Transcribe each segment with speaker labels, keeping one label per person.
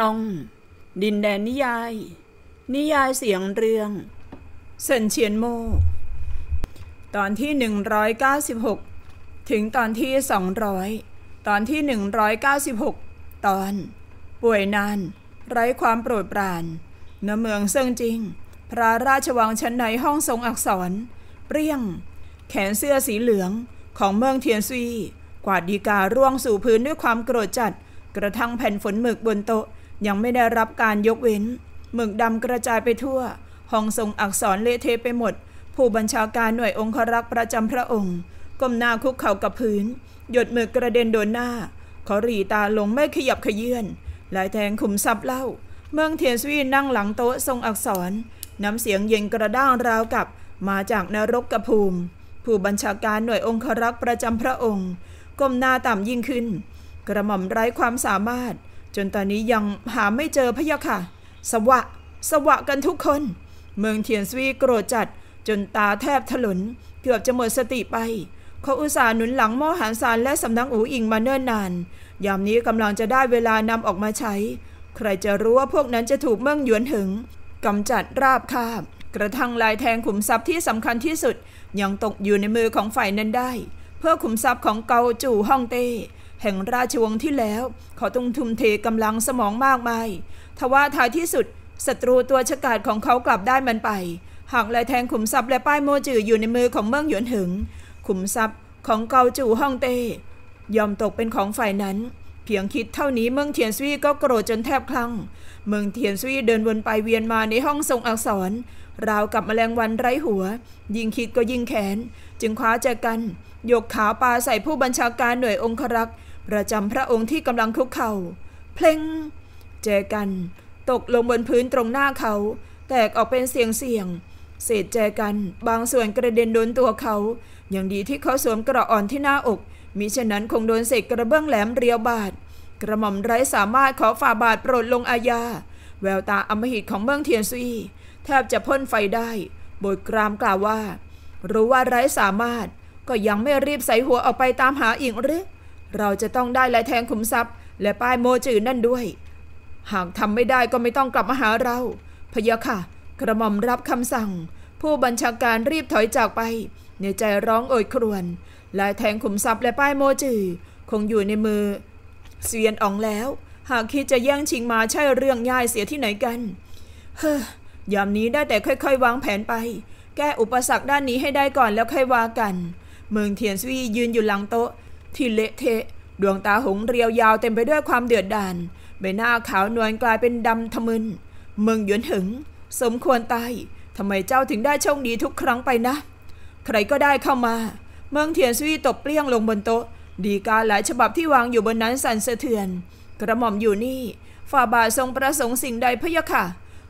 Speaker 1: ช่อง ดินแดนนิยาย นิยายเสียงเรื่องเซนเชียนโม ตอนที่ 196 ถึงตอนที่ 200 ตอนที่ 196 ตอน ป่วยนานไร้ความโปรดปรานเนเมืองเซิงจริง พระราชวังชั้นในห้องทรงอักษร เปรี้ยง แขนเสื้อสีเหลืองของเมืองเทียนซี กวาดดีการ่วงสู่พื้นด้วยความโกรธจัดกระทั่งแผ่นฝนหมึกบนโต๊ะยังไม่ได้รับการยกเว้น หมึกดำกระจายไปทั่ว ห้องทรงอักษรเละเทไปหมด ผู้บัญชาการหน่วยองครักษ์ประจำพระองค์ก้มหน้าคุกเข่ากับพื้น หยดหมึกกระเด็นโดนหน้า ขอรีตาลงไม่ขยับขยื่นหลายแทงขุมทรัพย์เล่า เมืองเทียนสวีนั่งหลังโต๊ะทรงอักษร น้ำเสียงเย็นกระด้างราวกับมาจากนรกกระภูมิ ผู้บัญชาการหน่วยองครักษ์ประจำพระองค์ก้มหน้าต่ำยิ่งขึ้น กระหม่อมไร้ความสามารถจนตอนนี้ยังหาไม่เจอพะยะค่ะ สวะ สวะกันทุกคน เมืองเทียนซวีโกรธจัด จนตาแทบถลน เกือบจะหมดสติไป เขาอุตส่าห์หนุนหลังหม้อหารสารและสำนักอูอิงมาเนิ่นนานยามนี้กำลังจะได้เวลานำออกมาใช้ ใครจะรู้ว่าพวกนั้นจะถูกเมืองหยวนหึงกำจัดราบคาบ กระทั่งลายแทงขุมทรัพย์ที่สำคัญที่สุดยังตกอยู่ในมือของฝ่ายนั้นได้ เพื่อขุมทรัพย์ของเกาจู่ฮ่องเต้แห่งราชวงศ์ที่แล้วเขาต้องทุ่มเทกำลังสมองมากมายทว่าท้ายที่สุดศัตรูตัวฉกาจของเขากลับได้มันไป หากลายแทงขุมทรัพย์และป้ายโมจืออยู่ในมือของเมืองหยวนหึงขุมทรัพย์ของเกาจู่ฮ่องเต้ยอมตกเป็นของฝ่ายนั้นเพียงคิดเท่านี้เมืองเทียนซุยก็โกรธจนแทบคลั่งเมืองเทียนซุยเดินวนไปเวียนมาในห้องทรงอักษร ราวกับแมลงวันไร้หัว ยิ่งคิดก็ยิ่งแขนจึงคว้าเจกัน ยกขาปาใส่ผู้บัญชาการหน่วยองครักษ์ประจำพระองค์ที่กำลังคุกเขา่า เพลงเจอกัน ตกลงบนพื้นตรงหน้าเขา แตกออกเป็นเสียงเสียงเศษแจกัน บางส่วนกระเด็นโดนตัวเขาอย่างดีที่เขาสวมกระอ่อนที่หน้าอก มิฉะนั้นคงโดนเศษกระเบื้องแหลมเรียวบาด กระหม่อมไร้สามารถขอฝ่าบาทโปรดลงอาญาแววตาอมหิตของเมืองเทียนซุยแทบจะพ่นไฟได้บทกรามกล่าวว่า รู้ว่าไร้สามารถ ก็ยังไม่รีบใส่หัวออกไปตามหาอีกหรือเราจะต้องได้ลายแทงขุมทรัพย์ และป้ายโมจือนั่นด้วย หากทำไม่ได้ก็ไม่ต้องกลับมาหาเราพะยะค่ะกระหม่อมรับคำสั่ง ผู้บัญชาการรีบถอยจากไปในใจร้องโอยครวญลายแทงขุมทรัพย์และป้ายโมจือคงอยู่ในมือ เสียนอ๋องแล้ว หากคิดจะแย่งชิงมาใช่เรื่องง่ายเสียที่ไหนกัน เฮ้อยามนี้ได้แต่ค่อย ๆ วางแผนไป แก้อุปสรรคด้านนี้ให้ได้ก่อนแล้วค่อยว่ากัน เมืองเทียนซุยยืนอยู่หลังโต๊ะที่เละเทะ ดวงตาหงเรียวยาวเต็มไปด้วยความเดือดดาลใบหน้าขาวนวลกลายเป็นดำทะมึนเมืองหยวนหึง สมควรตายทำไมเจ้าถึงได้โชคดีทุกครั้งไปนะ ใครก็ได้เข้ามา เมืองเทียนซุยตบเปลี่ยงลงบนโต๊ะ ดีกาหลายฉบับที่วางอยู่บนนั้นสั่นสะเทือน กระหม่อมอยู่นี่ ฝ่าบาททรงประสงค์สิ่งใดพะยะค่ะ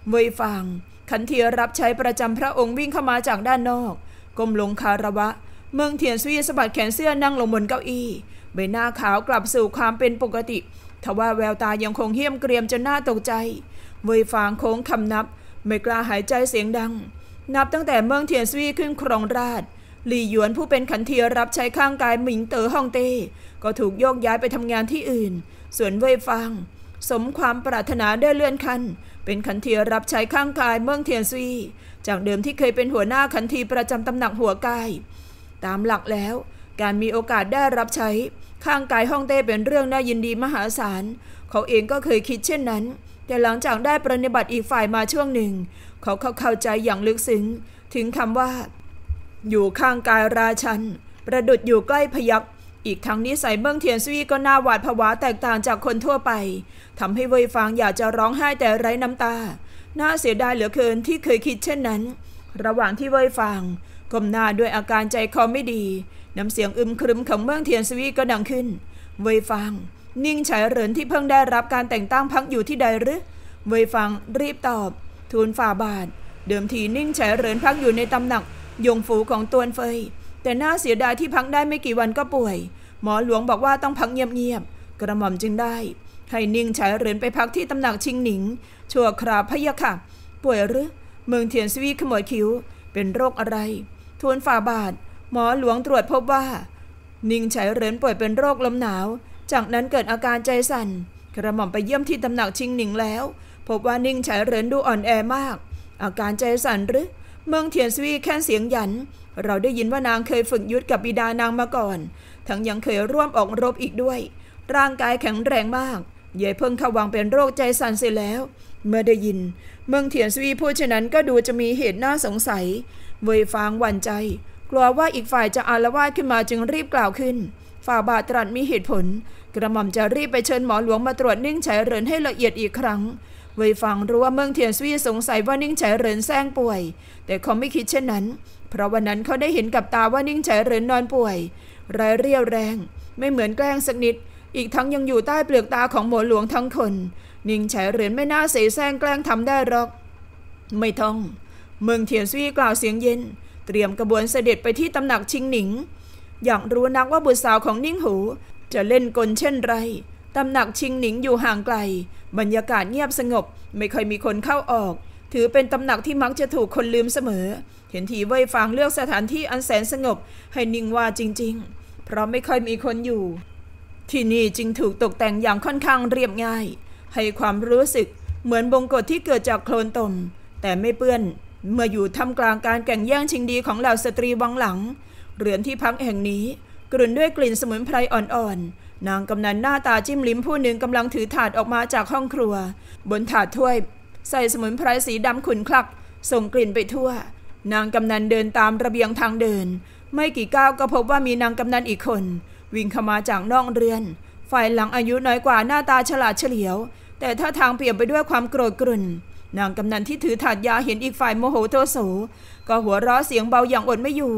Speaker 1: เวยฟังขันเทียรับใช้ประจำพระองค์วิ่งเข้ามาจากด้านนอกก้มลงคาระวะเมืองเทียนซุยสะบัดแขนเสื้อนั่งลงบนเก้าอี้ใบหน้าขาวกลับสู่ความเป็นปกติ ทว่าแววตายังคงเหี้ยมเกรียมจนน่าตกใจ เวยฟางโค้งคำนับไม่กล้าหายใจเสียงดัง นับตั้งแต่เมืองเทียนซุยขึ้นครองราช หลี่หยวนผู้เป็นขันเทียรับใช้ข้างกายหมิงเต๋อฮ่องเต้ ก็ถูกโยกย้ายไปทำงานที่อื่น ส่วนเวยฟางสมความปรารถนาได้เลื่อนขั้นเป็นขันเทียรับใช้ข้างกายเมืองเทียนซีจากเดิมที่เคยเป็นหัวหน้าขันทีประจำตำหนักหัวกายตามหลักแล้วการมีโอกาสได้รับใช้ ข้างกายฮ่องเต้เป็นเรื่องน่ายินดีมหาศาลเขาเองก็เคยคิดเช่นนั้น แต่หลังจากได้ปฏิบัติอีกฝ่ายมาช่วงหนึ่ง เขาเข้าใจอย่างลึกซึ้งถึงคำว่า อยู่ข้างกายราชันประดุดอยู่ใกล้พยักอีกทั้งนีใส่ยเมืองเทียนซุยก็น่าหวาดผวาแตกต่างจากคนทั่วไปทำให้เวยฟางอยากจะร้องไห้แต่ไร้น้ำตา น่าเสียดายเหลือเกินที่เคยคิดเช่นนั้น ระหว่างที่เวยฟางก้มหน้าด้วยอาการใจคอไม่ดี น้ำเสียงอึมครึมของเมืองเทียนสวีก็ดังขึ้น เวยฟัง นิ่งเฉยเหรินที่เพิ่งได้รับการแต่งตั้งพักอยู่ที่ใดหรือเวยฟังรีบตอบทูลฝ่าบาท เดิมทีนิ่งเฉยเหรินพักอยู่ในตำหนักยงฝูของตวนเฟย แต่น่าเสียดายที่พักได้ไม่กี่วันก็ป่วย หมอหลวงบอกว่าต้องพักเงียบๆกระหม่อมจึงได้ให้นิ่งเฉยเหรินไปพักที่ตำหนักชิงหนิง ชั่วคราพะยะค่ะป่วยหรือเมืองเทียนสวีขมวดคิ้วเป็นโรคอะไรทูลฝ่าบาท หมอหลวงตรวจพบว่า นิ่งชฉเรินป่วยเป็นโรคลมหนาวจากนั้นเกิดอาการใจสั่นกระหม่อมไปเยี่ยมที่ตำหนักชิงหนิงแล้ว พบว่านิ่งชฉเรินดูอ่อนแอมาก อาการใจสั่นหรือเมืองเทียนซวีแค่เสียงหยัน เราได้ยินว่านางเคยฝึกยุทธกับบิดานางมาก่อน ทั้งยังเคยร่วมออกรบอีกด้วย ร่างกายแข็งแรงมากเย่เพิ่งเข้าวังเป็นโรคใจสั่นเสียแล้ว เมื่อได้ยิน เมืองเทียนซวีพูดเช่นนั้นก็ดูจะมีเหตุน่าสงสัยเวยฟางหวั่นใจ กลัวว่าอีกฝ่ายจะอารวาสขึ้นมาจึงรีบกล่าวขึ้น ฝ่าบาทตรัสมีเหตุผล กระหม่อมจะรีบไปเชิญหมอหลวงมาตรวจนิ่งเฉเรินให้ละเอียดอีกครั้ง เวยฟางรู้ว่าเมืองเทียนซี่สงสัยว่านิ่งเฉเรินแซงป่วย แต่เขาไม่คิดเช่นนั้น เพราะวันนั้นเขาได้เห็นกับตาว่านิ่งเฉเรินนอนป่วยไรเรียวแรงไม่เหมือนแกล้งสักนิด อีกทั้งยังอยู่ใต้เปลือกตาของหมอหลวงทั้งคน นิ่งเฉเรินไม่น่าเสแสร้งแกล้งทำได้หรอกไม่ต้องเมืองเทียนซี่กล่าวเสียงเย็น เตรียมกระบวนเสด็จไปที่ตำหนักชิงหนิง อยากรู้นักว่าบุตรสาวของนิ่งหูจะเล่นกลเช่นไรตำหนักชิงหนิงอยู่ห่างไกล บรรยากาศเงียบสงบไม่เคยมีคนเข้าออก ถือเป็นตำหนักที่มักจะถูกคนลืมเสมอ เห็นทีเว่ยฟางเลือกสถานที่อันแสนสงบ ให้นิ่งว่าจริงๆ เพราะไม่เคยมีคนอยู่ ที่นี่จึงถูกตกแต่งอย่างค่อนข้างเรียบง่าย ให้ความรู้สึกเหมือนบงกฎที่เกิดจากโคลนตมแต่ไม่เปื้อนเมื่ออยู่ท่ามกลางการแก่งแย่งชิงดีของเหล่าสตรีวังหลังเรือนที่พักแห่งนี้ กลุ่นด้วยกลิ่นสมุนไพรอ่อนๆ นางกำนันหน้าตาจิ้มลิ้มผู้หนึ่งกำลังถือถาดออกมาจากห้องครัว บนถาดถ้วยใส่สมุนไพรสีดำขุ่นคลัก ส่งกลิ่นไปทั่ว นางกำนันเดินตามระเบียงทางเดิน ไม่กี่ก้าวก็พบว่ามีนางกำนันอีกคน วิ่งเข้ามาจากนอกเรือน ฝ่ายหลังอายุน้อยกว่าหน้าตาฉลาดเฉลียว แต่ท่าทางเปลี่ยนไปด้วยความโกรธกรุ่นนางกำนันที่ถือถาดยาเห็นอีกฝ่ายโมโหโทโสก็หัวเราะเสียงเบาอย่างอดไม่อยู่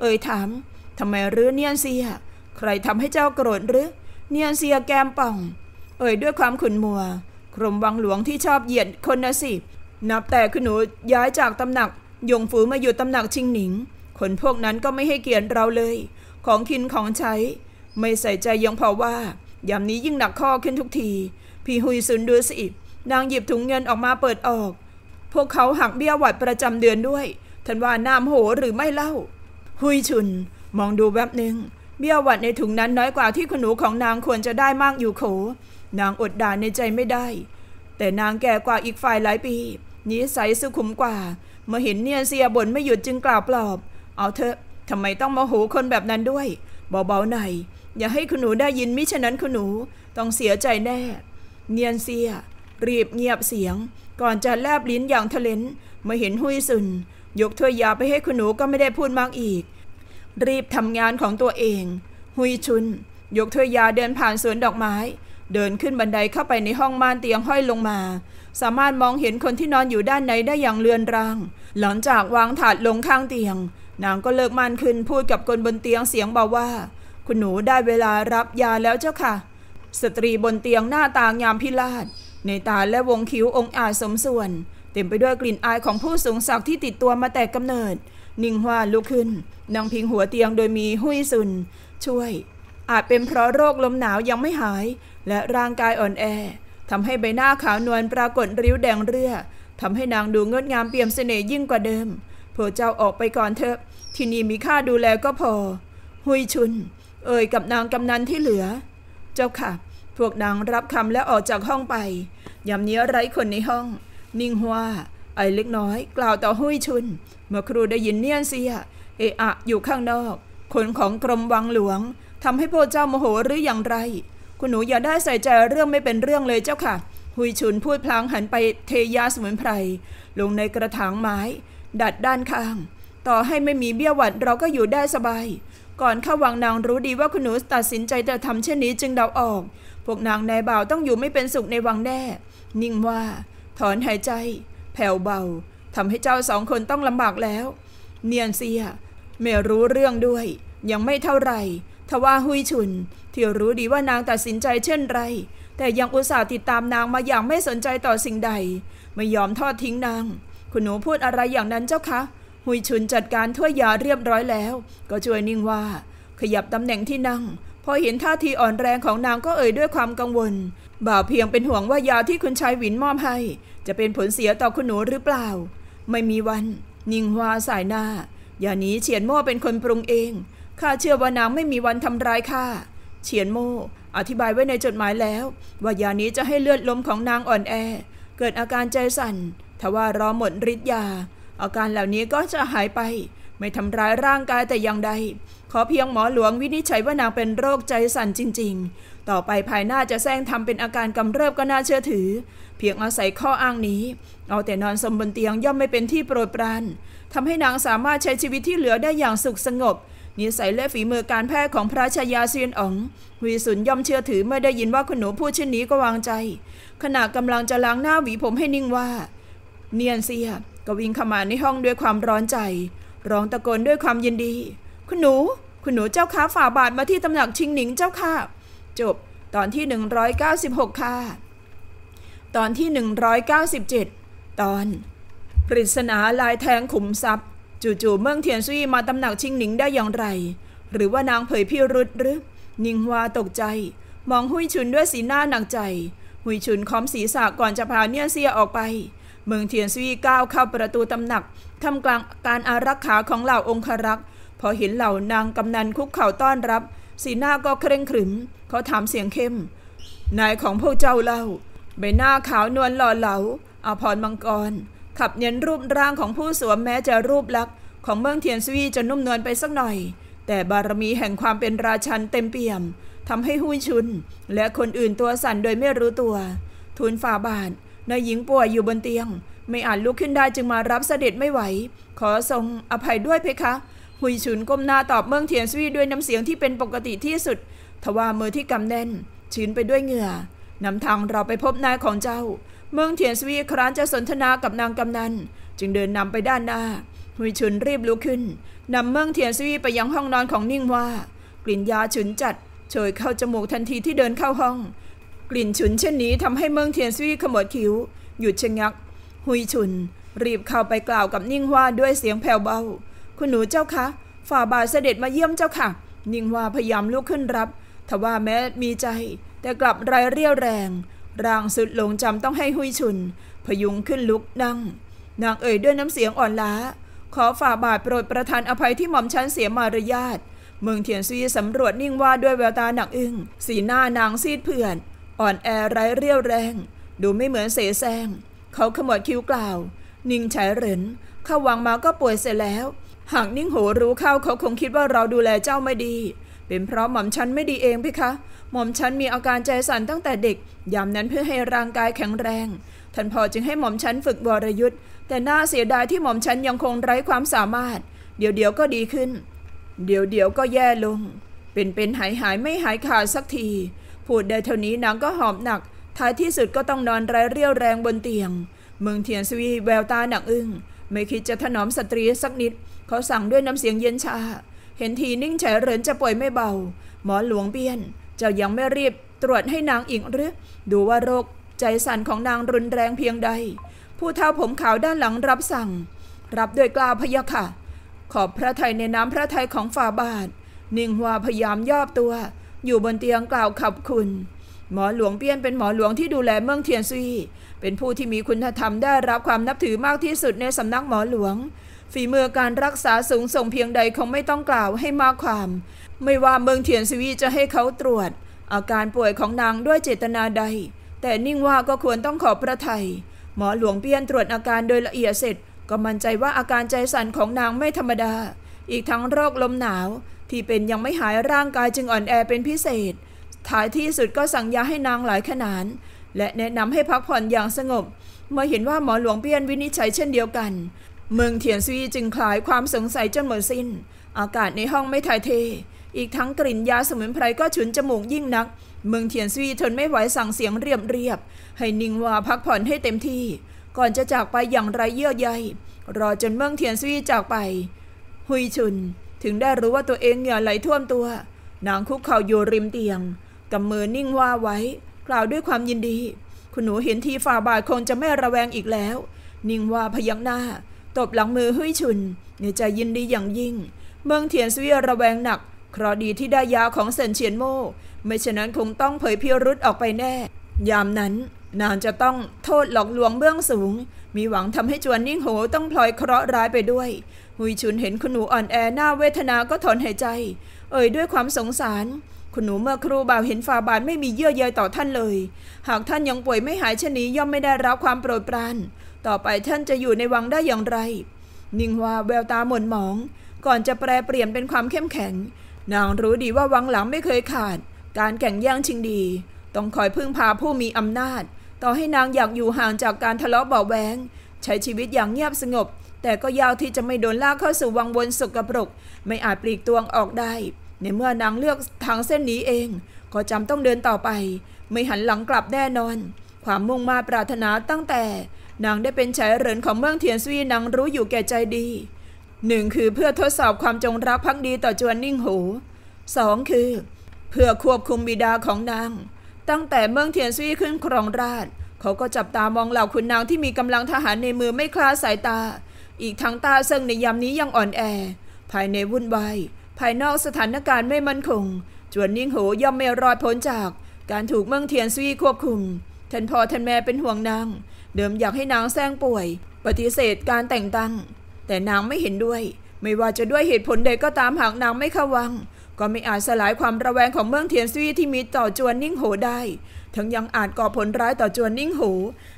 Speaker 1: เอ่ยถาม ทำไมรื้อเนียนเสีย ใครทำให้เจ้าโกรธหรือ เนียนเสียแกมป่อง เอ่ยด้วยความขุ่นมัว กรมวังหลวงที่ชอบเหยียดคนนะสินับแต่ขหนูย้ายจากตำหนัก ยงฝืมาอยู่ตำหนักชิงหนิง คนพวกนั้นก็ไม่ให้เกียรติเราเลย ของกินของใช้ ไม่ใส่ใจยังพอว่า ยามนี้ยิ่งหนักข้อขึ้นทุกที พี่หุยซุนดูสินางหยิบถุงเงินออกมาเปิดออก พวกเขาหักเบี้ยหวัดประจำเดือนด้วยท่านว่าน้ำโหหรือไม่เล่า หุยชุนมองดูแวบบหนึ่งเบี้ยหวัดในถุงนั้นน้อยกว่าที่คุณหนูของนางควรจะได้มากอยู่โข นางอดด่าในใจไม่ได้ แต่นางแก่กว่าอีกฝ่ายหลายปี นิสัยสุขุมกว่า เมื่อเห็นเนียนเซียบ่นไม่หยุดจึงกล่าวปลอบ เอาเถอะทำไมต้องมาโหคนแบบนั้นด้วยเบาๆหน่อยอย่าให้คุณหนูได้ยินมิฉะนั้นคุณหนูต้องเสียใจแน่ เนียนเซียรีบเงียบเสียง ก่อนจะแลบลิ้นอย่างทะเลนมาเห็นหุยซุนยกถ้วยยาไปให้คุณหนูก็ไม่ได้พูดมากอีก รีบทำงานของตัวเอง หุยชุนยกถ้วยยาเดินผ่านสวนดอกไม้ เดินขึ้นบันไดเข้าไปในห้องม่านเตียงห้อยลงมา สามารถมองเห็นคนที่นอนอยู่ด้านใน ได้อย่างเลือนราง หลังจากวางถาดลงข้างเตียง นางก็เลิกม่านขึ้นพูดกับคนบนเตียงเสียงเบาว่า คุณหนูได้เวลารับยาแล้วเจ้าค่ะ สตรีบนเตียงหน้าตางยามพิลาศในตาและวงคิ้วองอาจสมส่วน เต็มไปด้วยกลิ่นอายของผู้สูงศักดิ์ที่ติดตัวมาแต่กำเนิดนิ่งวาลุกขึ้นนั่งพิงหัวเตียงโดยมีหุ้ยซุน ช่วย อาจเป็นเพราะโรคลมหนาวยังไม่หาย และร่างกายอ่อนแอทำให้ใบหน้าขาวนวลปรากฏริ้วแดงเรือทำให้นางดูงดงามเปี่ยมเสน่ห์ยิ่งกว่าเดิมพวอเจ้าออกไปก่อนเถอะที่นี่มีค่าดูแลก็พอ หุยชุน เอ่ยกับนางกำนันที่เหลือ เจ้าค่ะพวกนางรับคำและออกจากห้องไปยามนี้ไร้คนในห้อง นิ่งหัวไอเล็กน้อยกล่าวต่อหุยชุนเมื่อครูได้ยินเนียนเสียเอะอะ อยู่ข้างนอก คนของกรมวังหลวง ทำให้พระเจ้าโมโหหรืออย่างไร คุณหนูอย่าได้ใส่ใจเรื่องไม่เป็นเรื่องเลยเจ้าค่ะ หุยชุนพูดพลางหันไปเทยาสมุนไพรลงในกระถางไม้ ดัดด้านข้าง ต่อให้ไม่มีเบี้ยวหวัดเราก็อยู่ได้สบายก่อนเข้าวังนางรู้ดีว่าคุณหนูตัดสินใจจะทำเช่นนี้จึงเดาออก พวกนางนายบ่าวต้องอยู่ไม่เป็นสุขในวังแน่ นิ่งว่า ถอนหายใจ แผ่วเบา ทำให้เจ้าสองคนต้องลำบากแล้ว เนียนเซีย ไม่รู้เรื่องด้วย ยังไม่เท่าไหร่ทว่าหุยชุนที่รู้ดีว่านางตัดสินใจเช่นไร แต่ยังอุตส่าห์ติดตามนางมาอย่างไม่สนใจต่อสิ่งใด ไม่ยอมทอดทิ้งนาง คุณหนูพูดอะไรอย่างนั้นเจ้าคะหุยชุนจัดการถ้วยยาเรียบร้อยแล้ว ก็ช่วยนิ่งว่า ขยับ ตำแหน่งที่นั่งพอเห็นท่าทีอ่อนแรงของนางก็เอ่ยด้วยความกังวล บ่าวเพียงเป็นห่วงว่ายาที่คุณชายหวินมอบให้ จะเป็นผลเสียต่อคุณหนูหรือเปล่า ไม่มีวัน นิ่งว่าสายหน้ายานี้เฉียนโม่เป็นคนปรุงเองข้าเชื่อว่านางไม่มีวันทำร้ายข้าเฉียนโม่อธิบายไว้ในจดหมายแล้ว ว่ายานี้จะให้เลือดลมของนางอ่อนแอ เกิดอาการใจสั่นทว่ารอหมดฤทธิ์ยาอาการเหล่านี้ก็จะหายไป ไม่ทำร้ายร่างกายแต่อย่างใด ขอเพียงหมอหลวงวินิจฉัยว่านางเป็นโรคใจสั่นจริงๆ ต่อไปภายหน้าจะแซงทำเป็นอาการกำเริบก็น่าเชื่อถือ เพียงอาศัยข้ออ้างนี้ เอาแต่นอนสมบนเตียงย่อมไม่เป็นที่โปรดปรานทำให้นางสามารถใช้ชีวิตที่เหลือได้อย่างสุขสงบนิสัยและฝีมือการแพทย์ของพระชายาเซียนอ๋องวีสุนย่อมเชื่อถือเมื่อได้ยินว่าคุณหนูพูดเช่นนี้ก็วางใจ ขณะกำลังจะล้างหน้าหวีผมให้นิ่งว่าเนียนเสียก็วิ่งเข้ามาในห้องด้วยความร้อนใจ ร้องตะโกนด้วยความยินดี คุณหนูคุณหนูเจ้าค้าฝ่าบาทมาที่ตำหนักชิงหนิงเจ้าค่ะจบ ตอนที่ 196ค่ะตอนที่197 ตอน ปริศนาลายแทงขุมทรัพย์ จู่ๆเมืองเทียนซุยมาตำหนักชิงหนิงได้อย่างไรหรือว่านางเผยพิรุษหรือนิงฮวาตกใจ มองหุยชุนด้วยสีหน้าหนักใจ หุยชุนค้อมศีรษะก่อนจะพาเนี่ยเซียออกไปเมืองเทียนซุยก้าวเข้าประตูตำหนักทำกลางการอารักขาของเหล่าองครักษ์พอเห็นเหล่านางกำนันคุกเข่าต้อนรับสีหน้าก็เคร่งขรึมเขาถามเสียงเข้มนายของพวกเจ้าเล่าใบหน้าขาวนวลหล่อเหลาอาพรมังกรขับเน้นรูปร่างของผู้สวมแม้จะรูปลักษณ์ของเมืองเทียนซุยจะนุ่มนวลไปสักหน่อยแต่บารมีแห่งความเป็นราชันเต็มเปี่ยมทำให้หุยชุนและคนอื่นตัวสั่นโดยไม่รู้ตัวทูลฝ่าบาทนายหญิงป่วยอยู่บนเตียง ไม่อาจลุกขึ้นได้จึงมารับเสด็จไม่ไหว ขอทรงอภัยด้วยเพคะ หุยฉุนก้มหน้าตอบเมืองเทียนซุยด้วยน้ำเสียงที่เป็นปกติที่สุดทว่ามือที่กำแน่นชื้นไปด้วยเหงื่อนำทางเราไปพบนายของเจ้า เมืองเทียนซุยครั้นจะสนทนากับนางกำนันจึงเดินนำไปด้านหน้า หุยฉุนรีบลุกขึ้น นำเมืองเทียนซุยไปยังห้องนอนของนิ่งว่า กลิ่นยาฉุนจัดเฉยเข้าจมูกทันทีที่เดินเข้าห้องกลิ่นฉุนเช่นนี้ทำให้เมืองเทียนซีขมวดคิ้วหยุดชะงัก หุยฉุนรีบเข้าไปกล่าวกับนิ่งว่าด้วยเสียงแผ่วเบา คุณหนูเจ้าคะ ฝ่าบาทเสด็จมาเยี่ยมเจ้าค่ะ นิ่งว่าพยายามลุกขึ้นรับทว่าแม้มีใจแต่กลับไร้เรี่ยวแรง ร่างสุดลงจำต้องให้หุยฉุนพยุงขึ้นลุกนั่ง นางเอ่ยด้วยน้ำเสียงอ่อนล้า ขอฝ่าบาทโปรดประทานอภัยที่หม่อมชันเสียมารยาท เมืองเทียนซีสำรวจนิ่งว่าด้วยแววตาหนักอึง้งสีหน้านางซีดเผื่อนอ่อนแอไร้เรี่ยวแรงดูไม่เหมือนเสแสร้งเขาขมวดคิ้วกล่าว นิ่งฉายเหรินข้าวังมาก็ป่วยเสียแล้ว หากนิ่งโหรู้เข้าเขาคงคิดว่าเราดูแลเจ้าไม่ดี เป็นเพราะหม่อมฉันไม่ดีเองพี่คะ หม่อมฉันมีอาการใจสั่นตั้งแต่เด็ก ยามนั้นเพื่อให้ร่างกายแข็งแรง ท่านพ่อจึงให้หม่อมฉันฝึกวรยุทธ์แต่น่าเสียดายที่หม่อมฉันยังคงไร้ความสามารถ เดี๋ยวเดี๋ยวก็ดีขึ้น เดี๋ยวเดี๋ยวก็แย่ลง เป็นเป็นหายหายไม่หายขาดสักทีพูดได้เท่านี้นางก็หอบหนัก ท้ายที่สุดก็ต้องนอนไร้เรี่ยวแรงบนเตียง เมืองเทียนสวี แววตาหนักอึง้งไม่คิดจะถนอมสตรีสักนิด เขาสั่งด้วยน้ำเสียงเย็นชา เห็นทีนิ่งเฉยเรินจะป่วยไม่เบา หมอหลวงเบี้ยนเจ้ายังไม่รีบ ตรวจให้นางอีกหรือ ดูว่าโรค ใจสั่นของนางรุนแรงเพียงใด ผู้เท่าผมขาวด้านหลังรับสั่ง รับด้วยกล้าพยาค่ะขอบพระไทยในน้ำพระไทยของฝ่าบาทนิ่งหัวพยายามยอบตัวอยู่บนเตียงกล่าวขอบคุณหมอหลวงเปี้ยนเป็นหมอหลวงที่ดูแลเมืองเทียนซุยเป็นผู้ที่มีคุณธรรมได้รับความนับถือมากที่สุดในสำนักหมอหลวง ฝีมือการรักษาสูงส่งเพียงใดคงไม่ต้องกล่าวให้มากความ ไม่ว่าเมืองเทียนซุยจะให้เขาตรวจ อาการป่วยของนางด้วยเจตนาใด แต่นิ่งว่าก็ควรต้องขอบพระทยัยหมอหลวงเปี้ยนตรวจอาการโดยละเอียดเสร็จ ก็มั่นใจว่าอาการใจสั่นของนางไม่ธรรมดา อีกทั้งโรคลมหนาวที่เป็นยังไม่หายร่างกายจึงอ่อนแอเป็นพิเศษท้ายที่สุดก็สั่งยาให้นางหลายขนาน และแนะนำให้พักผ่อนอย่างสงบ เมื่อเห็นว่าหมอหลวงเปี้ยนวินิจฉัยเช่นเดียวกัน เมืองเถียนซุยจึงคลายความสงสัยจนหมดสิน้น อากาศในห้องไม่ถ่ายเท อีกทั้งกลิ่นยาสมุนไพรก็ฉุนจมูกยิ่งนัก เมืองเถียนซุยทนไม่ไหวสั่งเสียงเรียบเรียบ ให้นิงวาพักผ่อนให้เต็มที่ ก่อนจะจากไปอย่างไรเยื่อใยรอจนเมืองเถียนซุยจากไป หุยชุนถึงได้รู้ว่าตัวเองเหงื่อไหลท่วมตัว นางคุกเข่าอยู่ริมเตียง กำมือนิ่งว่าไว้ กล่าวด้วยความยินดี คุณหนูเห็นทีฝ่าบาทคงจะไม่ระแวงอีกแล้ว นิ่งว่าพยักหน้า ตบหลังมือหุ้ยชุนในใจยินดีอย่างยิ่ง เมืองเทียนซสวียระแวงหนักเคราะดีที่ได้ยาของเซนเชียนโม่ ไม่ฉะนั้นคงต้องเผยพิรุษออกไปแน่ ยามนั้นนางจะต้องโทษหลอกลวงเบื้องสูง มีหวังทำให้จวนนิ่งโหต้องพลอยเคราะห์ร้ายไปด้วยหุยชุนเห็นคุณหนูอ่อนแอหน้าเวทนาก็ถอนหายใจ เอ่ยด้วยความสงสารคุณหนูเมื่อครูบ่าวเห็นฝ่าบาทไม่มีเยื่อใยต่อท่านเลย หากท่านยังป่วยไม่หายชนนี้ย่อมไม่ได้รับความโปรดปรานต่อไปท่านจะอยู่ในวังได้อย่างไรนิ่งว่าแววตาหม่นหมองก่อนจะแปลเปลี่ยนเป็นความเข้มแข็ง นางรู้ดีว่าวังหลังไม่เคยขาด การแข่งแย่งชิงดีต้องคอยพึ่งพาผู้มีอำนาจ ต่อให้นางอยากอยู่ห่างจากการทะเลาะเบาแวงใช้ชีวิตอย่างเงียบสงบแต่ก็ยาวที่จะไม่โดนลากเข้าสู่วังวนสกปรก ไม่อาจปลีกตัวออกได้ ในเมื่อนางเลือกทางเส้นนี้เอง ก็จำต้องเดินต่อไป ไม่หันหลังกลับแน่นอน ความมุ่งมาปรารถนาตั้งแต่ นางได้เป็นชายเรินของเมืองเทียนซีนางรู้อยู่แก่ใจดีหนึ่งคือเพื่อทดสอบความจงรักภักดีต่อจวนนิ่งหูสองคือ เพื่อควบคุมบิดาของนาง ตั้งแต่เมืองเทียนซีขึ้นครองราช เขาก็จับตามองเหล่าคุณนางที่มีกำลังทหารในมือไม่คลาสายตาอีกทั้งตาเซิงในยามนี้ยังอ่อนแอ ภายในวุ่นวาย ภายนอกสถานการณ์ไม่มั่นคง จวนนิ่งโหย่อมไม่รอดพ้นจาก การถูกเมืองเทียนซุยควบคุมท่านพ่อท่านแม่เป็นห่วงนาง เดิมอยากให้นางแซงป่วย ปฏิเสธการแต่งตั้ง แต่นางไม่เห็นด้วย ไม่ว่าจะด้วยเหตุผลใดก็ตามหากนางไม่เข้าวัง ก็ไม่อาจสลายความระแวงของเมืองเทียนซุยที่มีต่อจวนนิ่งโหได้ทั้งยังอาจก่อผลร้ายต่อจวนนิ่งโห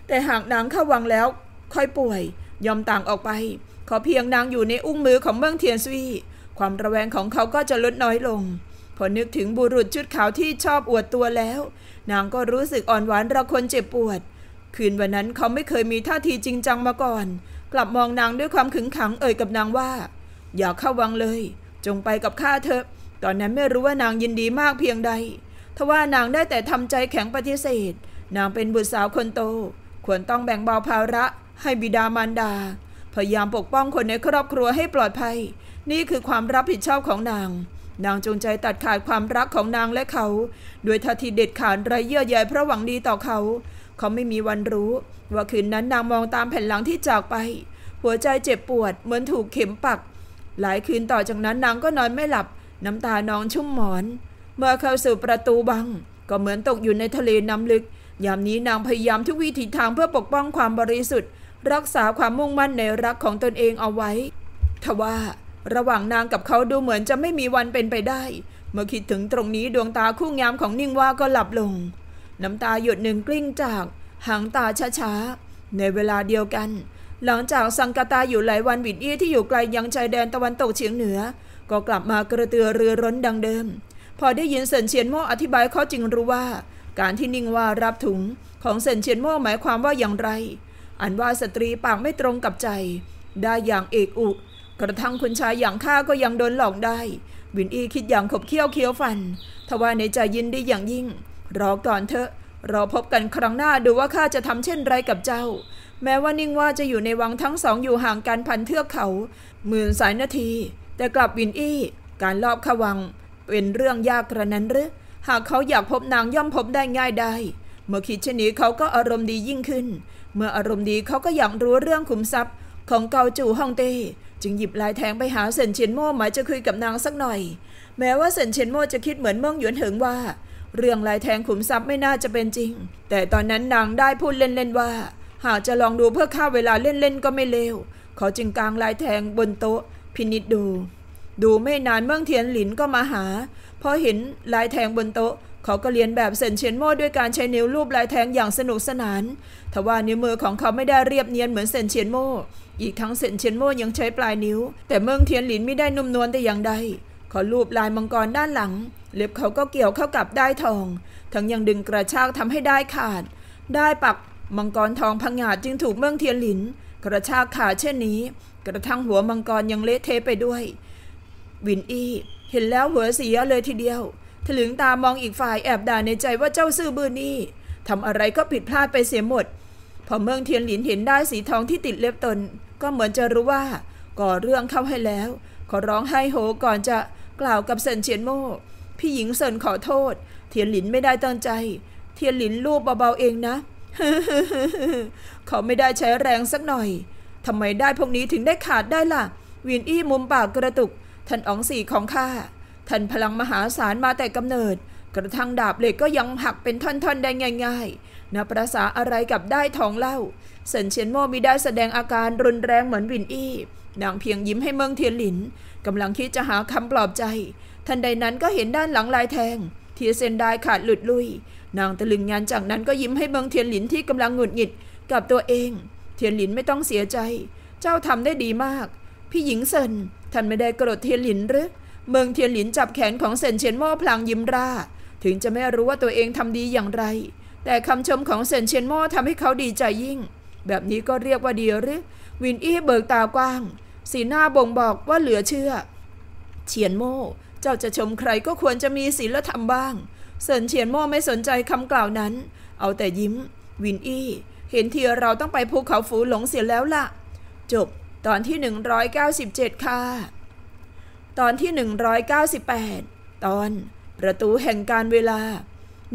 Speaker 1: แต่หากนางเข้าวังแล้วค่อยป่วยยอมต่างออกไป ขอเพียงนางอยู่ในอุ้งมือของเมืองเทียนซีความระแวงของเขาก็จะลดน้อยลงพอนึกถึงบุรุษชุดขาวที่ชอบอวดตัวแล้ว นางก็รู้สึกอ่อนหวานระคนเจ็บปวด คืนวันนั้นเขาไม่เคยมีท่าทีจริงจังมาก่อน กลับมองนางด้วยความขึงขังเอ่ยกับนางว่า อย่าเข้าวังเลย จงไปกับข้าเถอะ ตอนนั้นไม่รู้ว่านางยินดีมากเพียงใด ทว่านางได้แต่ทำใจแข็งปฏิเสธ นางเป็นบุตรสาวคนโต ควรต้องแบ่งเบาภาระให้บิดามารดาพยายามปกป้องคนในครอบครัวให้ปลอดภัย นี่คือความรับผิดชอบของนาง นางจงใจตัดขาดความรักของนางและเขาโดยทัทีเด็ดขาดไรเยื่อใยเพราะหวังดีต่อเขา เขาไม่มีวันรู้ ว่าคืนนั้นนางมองตามแผ่นหลังที่จากไป หัวใจเจ็บปวดเหมือนถูกเข็มปัก หลายคืนต่อจากนั้นนางก็นอนไม่หลับ น้ำตานองชุ่มหมอน เมื่อเข้าสู่ประตูบัง ก็เหมือนตกอยู่ในทะเลน้ำลึก ยามนี้นางพยายามทุกวิถีทางเพื่อปกป้องความบริสุทธิ์รักษาความมุ่งมั่นในรักของตนเองเอาไว้ ทว่าระหว่างนางกับเขาดูเหมือนจะไม่มีวันเป็นไปได้ เมื่อคิดถึงตรงนี้ดวงตาคู่งามของนิ่งว่าก็หลับลง น้ำตาหยดหนึ่งกลิ้งจากหางตาช้าๆ ในเวลาเดียวกัน หลังจากสังกตาอยู่หลายวันวิดี้ที่อยู่ไกลยังชายแดนตะวันตกเฉียงเหนือ ก็กลับมากระเตือเรือร้นดังเดิม พอได้ยินเซินเชียนโม่อธิบายเขาจึงรู้ว่า การที่นิ่งว่ารับถุง ของเซินเชียนโม่หมายความว่าอย่างไรอันว่าสตรีปากไม่ตรงกับใจ ได้อย่างเอกอุกกระทั่งคุณชายอย่างข้าก็ยังโดนหลอกได้ วินอีคิดอย่างขบเคี้ยวเคี้ยวฟันทว่าในใจยินดีอย่างยิ่ง รอก่อนเถอะรอพบกันครั้งหน้าดูว่าข้าจะทำเช่นไรกับเจ้า แม้ว่านิ่งว่าจะอยู่ในวังทั้งสองอยู่ห่างกันพันเทือกเขาหมื่นสายนาที แต่กลับวินอี้การลอบขวังเป็นเรื่องยากกระนั้นหรือหากเขาอยากพบนางย่อมพบได้ง่ายได้เมื่อคิดเช่นนี้เขาก็อารมณ์ดียิ่งขึ้นเมื่ออารมณ์ดีเขาก็อยากรู้เรื่องขุมทรัพย์ ของเกาจูฮ่องเต้ จึงหยิบลายแทงไปหาเซินเชียนโม่ หมายจะคุยกับนางสักหน่อย แม้ว่าเซินเชียนโม่จะคิดเหมือนเมืองหยวนเหิงว่า เรื่องลายแทงขุมทรัพย์ไม่น่าจะเป็นจริง แต่ตอนนั้นนางได้พูดเล่นๆว่า หากจะลองดูเพื่อฆ่าเวลาเล่นๆก็ไม่เลวเขาจึงกางลายแทงบนโต๊ะพินิจดู ดูไม่นานเมืองเทียนหลินก็มาหาพอเห็นลายแทงบนโต๊ะเขาก็เรียนแบบเซนเชียนโม่ด้วยการใช้นิ้วลูบลายแทงอย่างสนุกสนาน ทว่านิ้วมือของเขาไม่ได้เรียบเนียนเหมือนเซนเชียนโม่อีกทั้งเซนเชียนโม่ยังใช้ปลายนิ้วแต่เมืองเทียนหลินไม่ได้นุ่มนวลแต่อย่างใด เขาลูบลายมังกรด้านหลัง เล็บเขาก็เกี่ยวเข้ากับได้ทอง ทั้งยังดึงกระชากทำให้ได้ขาด ได้ปักมังกรทองพังหาดจึงถูกเมืองเทียนหลินกระชากขาดเช่นนี้ กระทั่งหัวมังกรยังเละเทไปด้วย วินอี้เห็นแล้วหัวเสียเลยทีเดียวถลึงตามองอีกฝ่ายแอบด่าในใจว่าเจ้าซื่อบื้อนี่ทำอะไรก็ผิดพลาดไปเสียหมด พอเมืองเทียนหลินเห็นได้สีทองที่ติดเล็บตน ก็เหมือนจะรู้ว่า ก่อเรื่องเข้าให้แล้ว ขอร้องไห้โหก่อนจะกล่าวกับเซินเฉียนโม่ พี่หญิงเซินขอโทษ เทียนหลินไม่ได้ตั้งใจ เทียนหลินลูบเบาๆเองนะเขาไม่ได้ใช้แรงสักหน่อยทำไมได้พวกนี้ถึงได้ขาดได้ล่ะวินอี้มุมปากกระตุกท่านอ๋องสี่ของข้าท่านพลังมหาศาลมาแต่กำเนิด กระทั่งดาบเหล็กก็ยังหักเป็นท่อนๆได้ง่ายๆนับประษาอะไรกับได้ทองเล่าเซินเชียนโมมีได้แสดงอาการรุนแรงเหมือนวินอี้ นางเพียงยิ้มให้เมืองเทียนหลิน กำลังคิดจะหาคำปลอบใจ ทันใดนั้นก็เห็นด้านหลังลายแทงเทียเซนได้ขาดหลุดลุย นางตะลึงงานจากนั้นก็ยิ้มให้เมืองเทียนหลินที่กำลังหงุดหงิดกับตัวเอง เทียนหลินไม่ต้องเสียใจ เจ้าทำได้ดีมาก พี่หญิงเซินท่านไม่ได้โกรธเทียนหลินหรือเมืองเทียนหลินจับแขนของเซนเชียนม่อพลางยิ้มร่าถึงจะไม่รู้ว่าตัวเองทำดีอย่างไร แต่คำชมของเซนเชียนม่อทำให้เขาดีใจยิ่ง แบบนี้ก็เรียกว่าดีหรือวินอี้เบิกตากว้าง สีหน้าบ่งบอกว่าเหลือเชื่อ เฉียนโม่ เจ้าจะชมใครก็ควรจะมีศีลธรรมบ้าง เซนเฉียนโม่ไม่สนใจคำกล่าวนั้น เอาแต่ยิ้ม วินอี้ เห็นทีเราต้องไปภูเขาฝูหลงเสียแล้วล่ะจบ ตอนที่ 197ค่ะตอนที่ 198 ตอนประตูแห่งการเวลา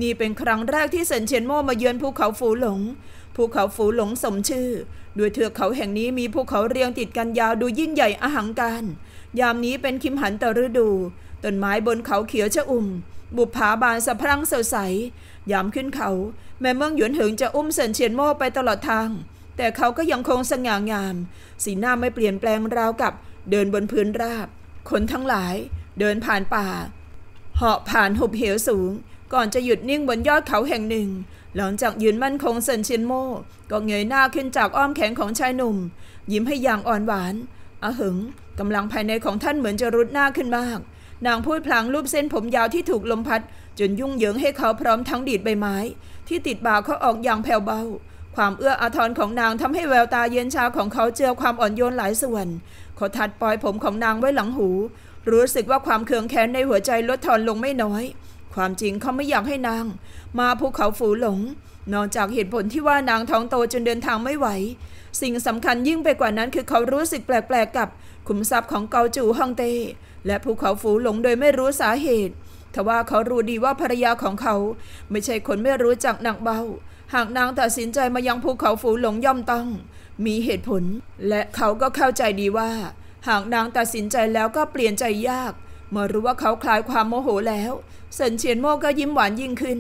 Speaker 1: นี่เป็นครั้งแรกที่เซนเชียนโมมาเยือนภูเขาฝูหลง ภูเขาฝูหลงสมชื่อ ด้วยเทือกเขาแห่งนี้มีภูเขาเรียงติดกันยาวดูยิ่งใหญ่อหังการ ยามนี้เป็นคิมหันตฤดู ต้นไม้บนเขาเขียวชะอุ่ม บุปผาบานสะพรั่งสดใส ยามขึ้นเขา แม่เมืองหยวนเหิงจะอุ้มเซินเชียนโม่ไปตลอดทาง แต่เขาก็ยังคงสง่างาม สีหน้าไม่เปลี่ยนแปลงราวกับเดินบนพื้นราบคนทั้งหลายเดินผ่านป่าเหาะผ่านหุบเหวสูง ก่อนจะหยุดนิ่งบนยอดเขาแห่งหนึ่ง หลังจากยืนมั่นคงเซินเชียนโม่ก็เงยหน้าขึ้นจากอ้อมแขนของชายหนุ่มยิ้มให้อย่างอ่อนหวานอาหึงกำลังภายในของท่านเหมือนจะรุดหน้าขึ้นมาก นางพูดพลางรูปเส้นผมยาวที่ถูกลมพัด จนยุ่งเหยิงให้เขาพร้อมทั้งดีดใบไม้ ที่ติดบ่าเขาออกอย่างแผ่วเบาความเอื้ออาทรของนางทำให้แววตาเย็นชาของเขาเจือความอ่อนโยนหลายส่วน เขาทัดปล่อยผมของนางไว้หลังหู รู้สึกว่าความเคืองแค้นในหัวใจลดทอนลงไม่น้อย ความจริงเขาไม่อยากให้นางมาภูเขาฝูหลง นอกจากเหตุผลที่ว่านางท้องโตจนเดินทางไม่ไหว สิ่งสำคัญยิ่งไปกว่านั้นคือเขารู้สึกแปลกๆกับ ขุมทรัพย์ของเกาจูฮ่องเต้และภูเขาฝูหลงโดยไม่รู้สาเหตุทว่าเขารู้ดีว่าภรรยาของเขา ไม่ใช่คนไม่รู้จักหนักเบาหากนางตัดสินใจมายังภูเขาฝูหลงย่อมต้อง มีเหตุผล และเขาก็เข้าใจดีว่า หากนางตัดสินใจแล้วก็เปลี่ยนใจยาก เมื่อรู้ว่าเขาคลายความโมโหแล้วเซินเฉียนโม่ก็ยิ้มหวานยิ่งขึ้น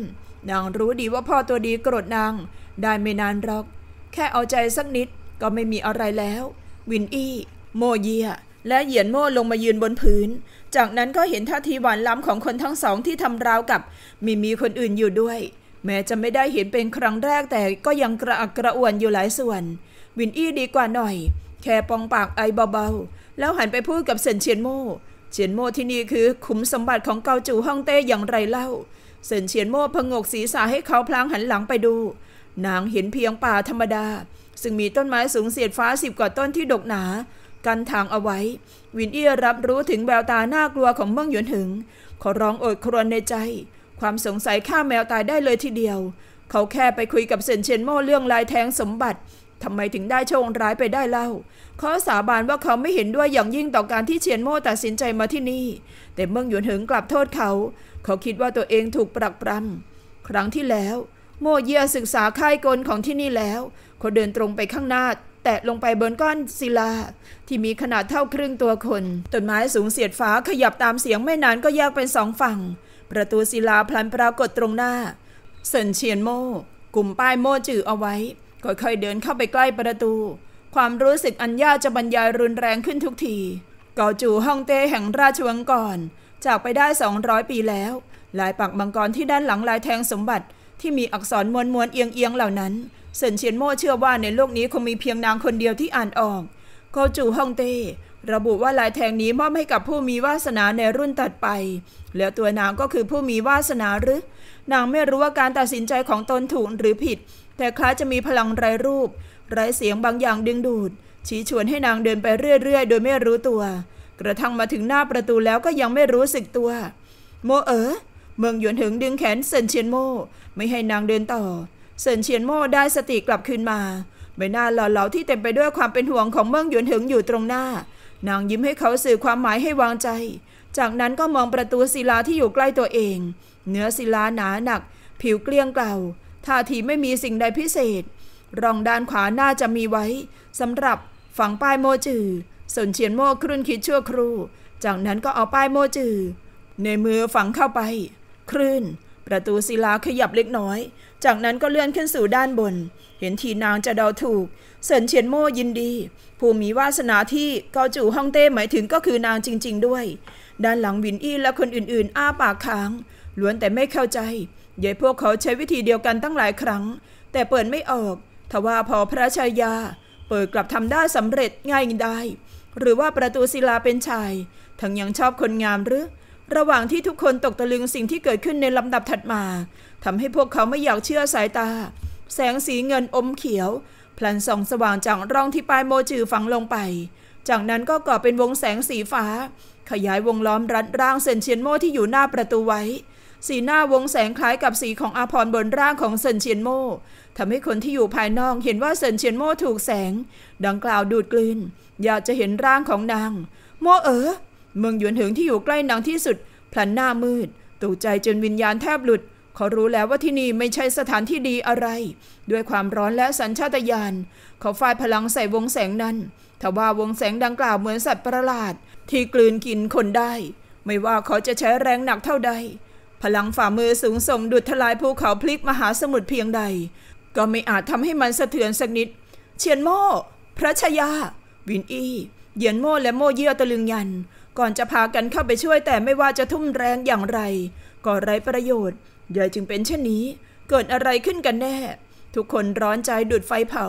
Speaker 1: นางรู้ดีว่าพ่อตัวดีโกรธนางได้ไม่นานหรอก แค่เอาใจสักนิดก็ไม่มีอะไรแล้ว วินอี้ โมเยียและเหยียนโม่ลงมายืนบนพื้น จากนั้นก็เห็นท่าทีหวานล้ำของคนทั้งสองที่ทำราวกับมีมีคนอื่นอยู่ด้วยแม้จะไม่ได้เห็นเป็นครั้งแรกแต่ก็ยังกระอักกระอ่วนอยู่หลายส่วนวินอี้ดีกว่าหน่อย แค่ปองปากไอเบาๆแล้วหันไปพูดกับเซนเชียนโมเชียนโมที่นี่คือขุมสมบัติของเกาจูฮ่องเต้อย่างไรเล่าเซนเชียนโมพงกศีรษะให้เขาพลางหันหลังไปดูนางเห็นเพียงป่าธรรมดา ซึ่งมีต้นไม้สูงเสียดฟ้าสิบกว่าต้นที่ดกหนา กันทางเอาไว้วินอี้รับรู้ถึงแววตาน่ากลัวของเมืองหยวนหึง ขอร้องโอดครวญในใจความสงสัยฆ่าแมวตายได้เลยทีเดียว เขาแค่ไปคุยกับเซนเชนโมเรื่องลายแทงสมบัติทำไมถึงได้โชงร้ายไปได้เล่าเขาสาบานว่าเขาไม่เห็นด้วยอย่างยิ่งต่อการที่เชียนโม่ตัดสินใจมาที่นี่ แต่เมืองหยวนเหิงกลับโทษเขา เขาคิดว่าตัวเองถูกปรักปรำครั้งที่แล้ว โม่เยียศึกษาค่ายกลของที่นี่แล้วเขาเดินตรงไปข้างหน้า แตะลงไปบนก้อนศิลาที่มีขนาดเท่าครึ่งตัวคนต้นไม้สูงเสียดฟ้าขยับตามเสียงไม่นานก็แยกเป็นสองฝั่งประตูศิลาพลันปรากฏตรงหน้า เซินเชียนโม่กลุ่มป้ายโม่จือเอาไว้ ค่อยๆเดินเข้าไปใกล้ประตู ความรู้สึกอันยากจะบรรยายรุนแรงขึ้นทุกที เกาจู่ฮ่องเต้แห่งราชวังก่อน จากไปได้ 200 ปีแล้วลายปักมังกรที่ด้านหลังลายแทงสมบัติ ที่มีอักษรมวลมวลเอียงเอียงเหล่านั้น เซินเชียนโม่เชื่อว่าในโลกนี้คงมีเพียงนางคนเดียวที่อ่านออกเกาจู่ฮ่องเต้ระบุว่าลายแทงนี้มอบให้กับผู้มีวาสนาในรุ่นตัดไป แล้วตัวนางก็คือผู้มีวาสนาหรือ นางไม่รู้ว่าการตัดสินใจของตนถูกหรือผิด แต่คล้ายจะมีพลังไร้รูป ไร้เสียงบางอย่างดึงดูด ชี้ชวนให้นางเดินไปเรื่อยๆ โดยไม่รู้ตัว กระทั่งมาถึงหน้าประตูแล้วก็ยังไม่รู้สึกตัว โมเอ๋อเมืองหยวนถึงดึงแขนเซินเชียนโม่ไม่ให้นางเดินต่อ เซินเชียนโม่ได้สติกลับคืนมา ใบหน้าหล่อเหลาที่เต็มไปด้วยความเป็นห่วงของเมืองหยวนถึงอยู่ตรงหน้านางยิ้มให้เขาสื่อความหมายให้วางใจ จากนั้นก็มองประตูศิลาที่อยู่ใกล้ตัวเอง เนื้อศิลาหนาหนัก ผิวเกลี้ยงเกลาท่าทีไม่มีสิ่งใดพิเศษ รองด้านขวาน่าจะมีไว้สำหรับฝังป้ายโมจือสนเฉียนโม่ครุ่นคิดชั่วครู่จากนั้นก็เอาป้ายโมจือในมือฝังเข้าไปคลื่นประตูศิลาขยับเล็กน้อยจากนั้นก็เลื่อนขึ้นสู่ด้านบน เห็นทีนางจะเดาถูกเซินเฉียนโม่ยินดี ผู้มีวาสนาที่ เกาจู่ฮ่องเต้หมายถึงก็คือนางจริงๆด้วย ด้านหลังวินอี้และคนอื่นๆ อ้าปากค้าง ล้วนแต่ไม่เข้าใจยายพวกเขาใช้วิธีเดียวกันตั้งหลายครั้ง แต่เปิดไม่ออก ทว่าพอพระชายา เปิดกลับทำได้สำเร็จง่ายได้หรือว่าประตูศิลาเป็นชาย ทั้งยังชอบคนงามหรือ ระหว่างที่ทุกคนตกตะลึงสิ่งที่เกิดขึ้นในลำดับถัดมาทำให้พวกเขาไม่อยากเชื่อสายตา แสงสีเงินอมเขียว พลันส่องสว่างจากร่องที่ปลายโมจือฝังลงไป จากนั้นก็ก่อเป็นวงแสงสีฟ้า ขยายวงล้อมรัดร่างเซนเชียนโมที่อยู่หน้าประตูไว้ สีหน้าวงแสงคล้ายกับสีของอาพรบนร่างของเซนเชียนโมทำให้คนที่อยู่ภายนอก เห็นว่าเซนเชียนโมถูกแสงดังกล่าวดูดกลืนอยากจะเห็นร่างของนาง โมเอ๋อเมืองหยวนเหิงที่อยู่ใกล้นางที่สุด พลันหน้ามืดตกใจจนวิญญาณแทบหลุดเขารู้แล้วว่าที่นี่ไม่ใช่สถานที่ดีอะไร ด้วยความร้อนและสัญชาตญาณ เขาฝ่ายพลังใส่วงแสงนั้น ทว่าวงแสงดังกล่าวเหมือนสัตว์ประหลาดที่กลืนกินคนได้ ไม่ว่าเขาจะใช้แรงหนักเท่าใด พลังฝ่ามือสูงส่งดุดทลายภูเขาพลิกมหาสมุทรเพียงใด ก็ไม่อาจทำให้มันสะเทือนสักนิดเชียนโม่ พระชยา วินอี้เยียนโม่และโม่เยี่ยตะลึงยัน ก่อนจะพากันเข้าไปช่วยแต่ไม่ว่าจะทุ่มแรงอย่างไรก็ไร้ประโยชน์ยายจึงเป็นเช่นนี้ เกิดอะไรขึ้นกันแน่ ทุกคนร้อนใจดุดไฟเผา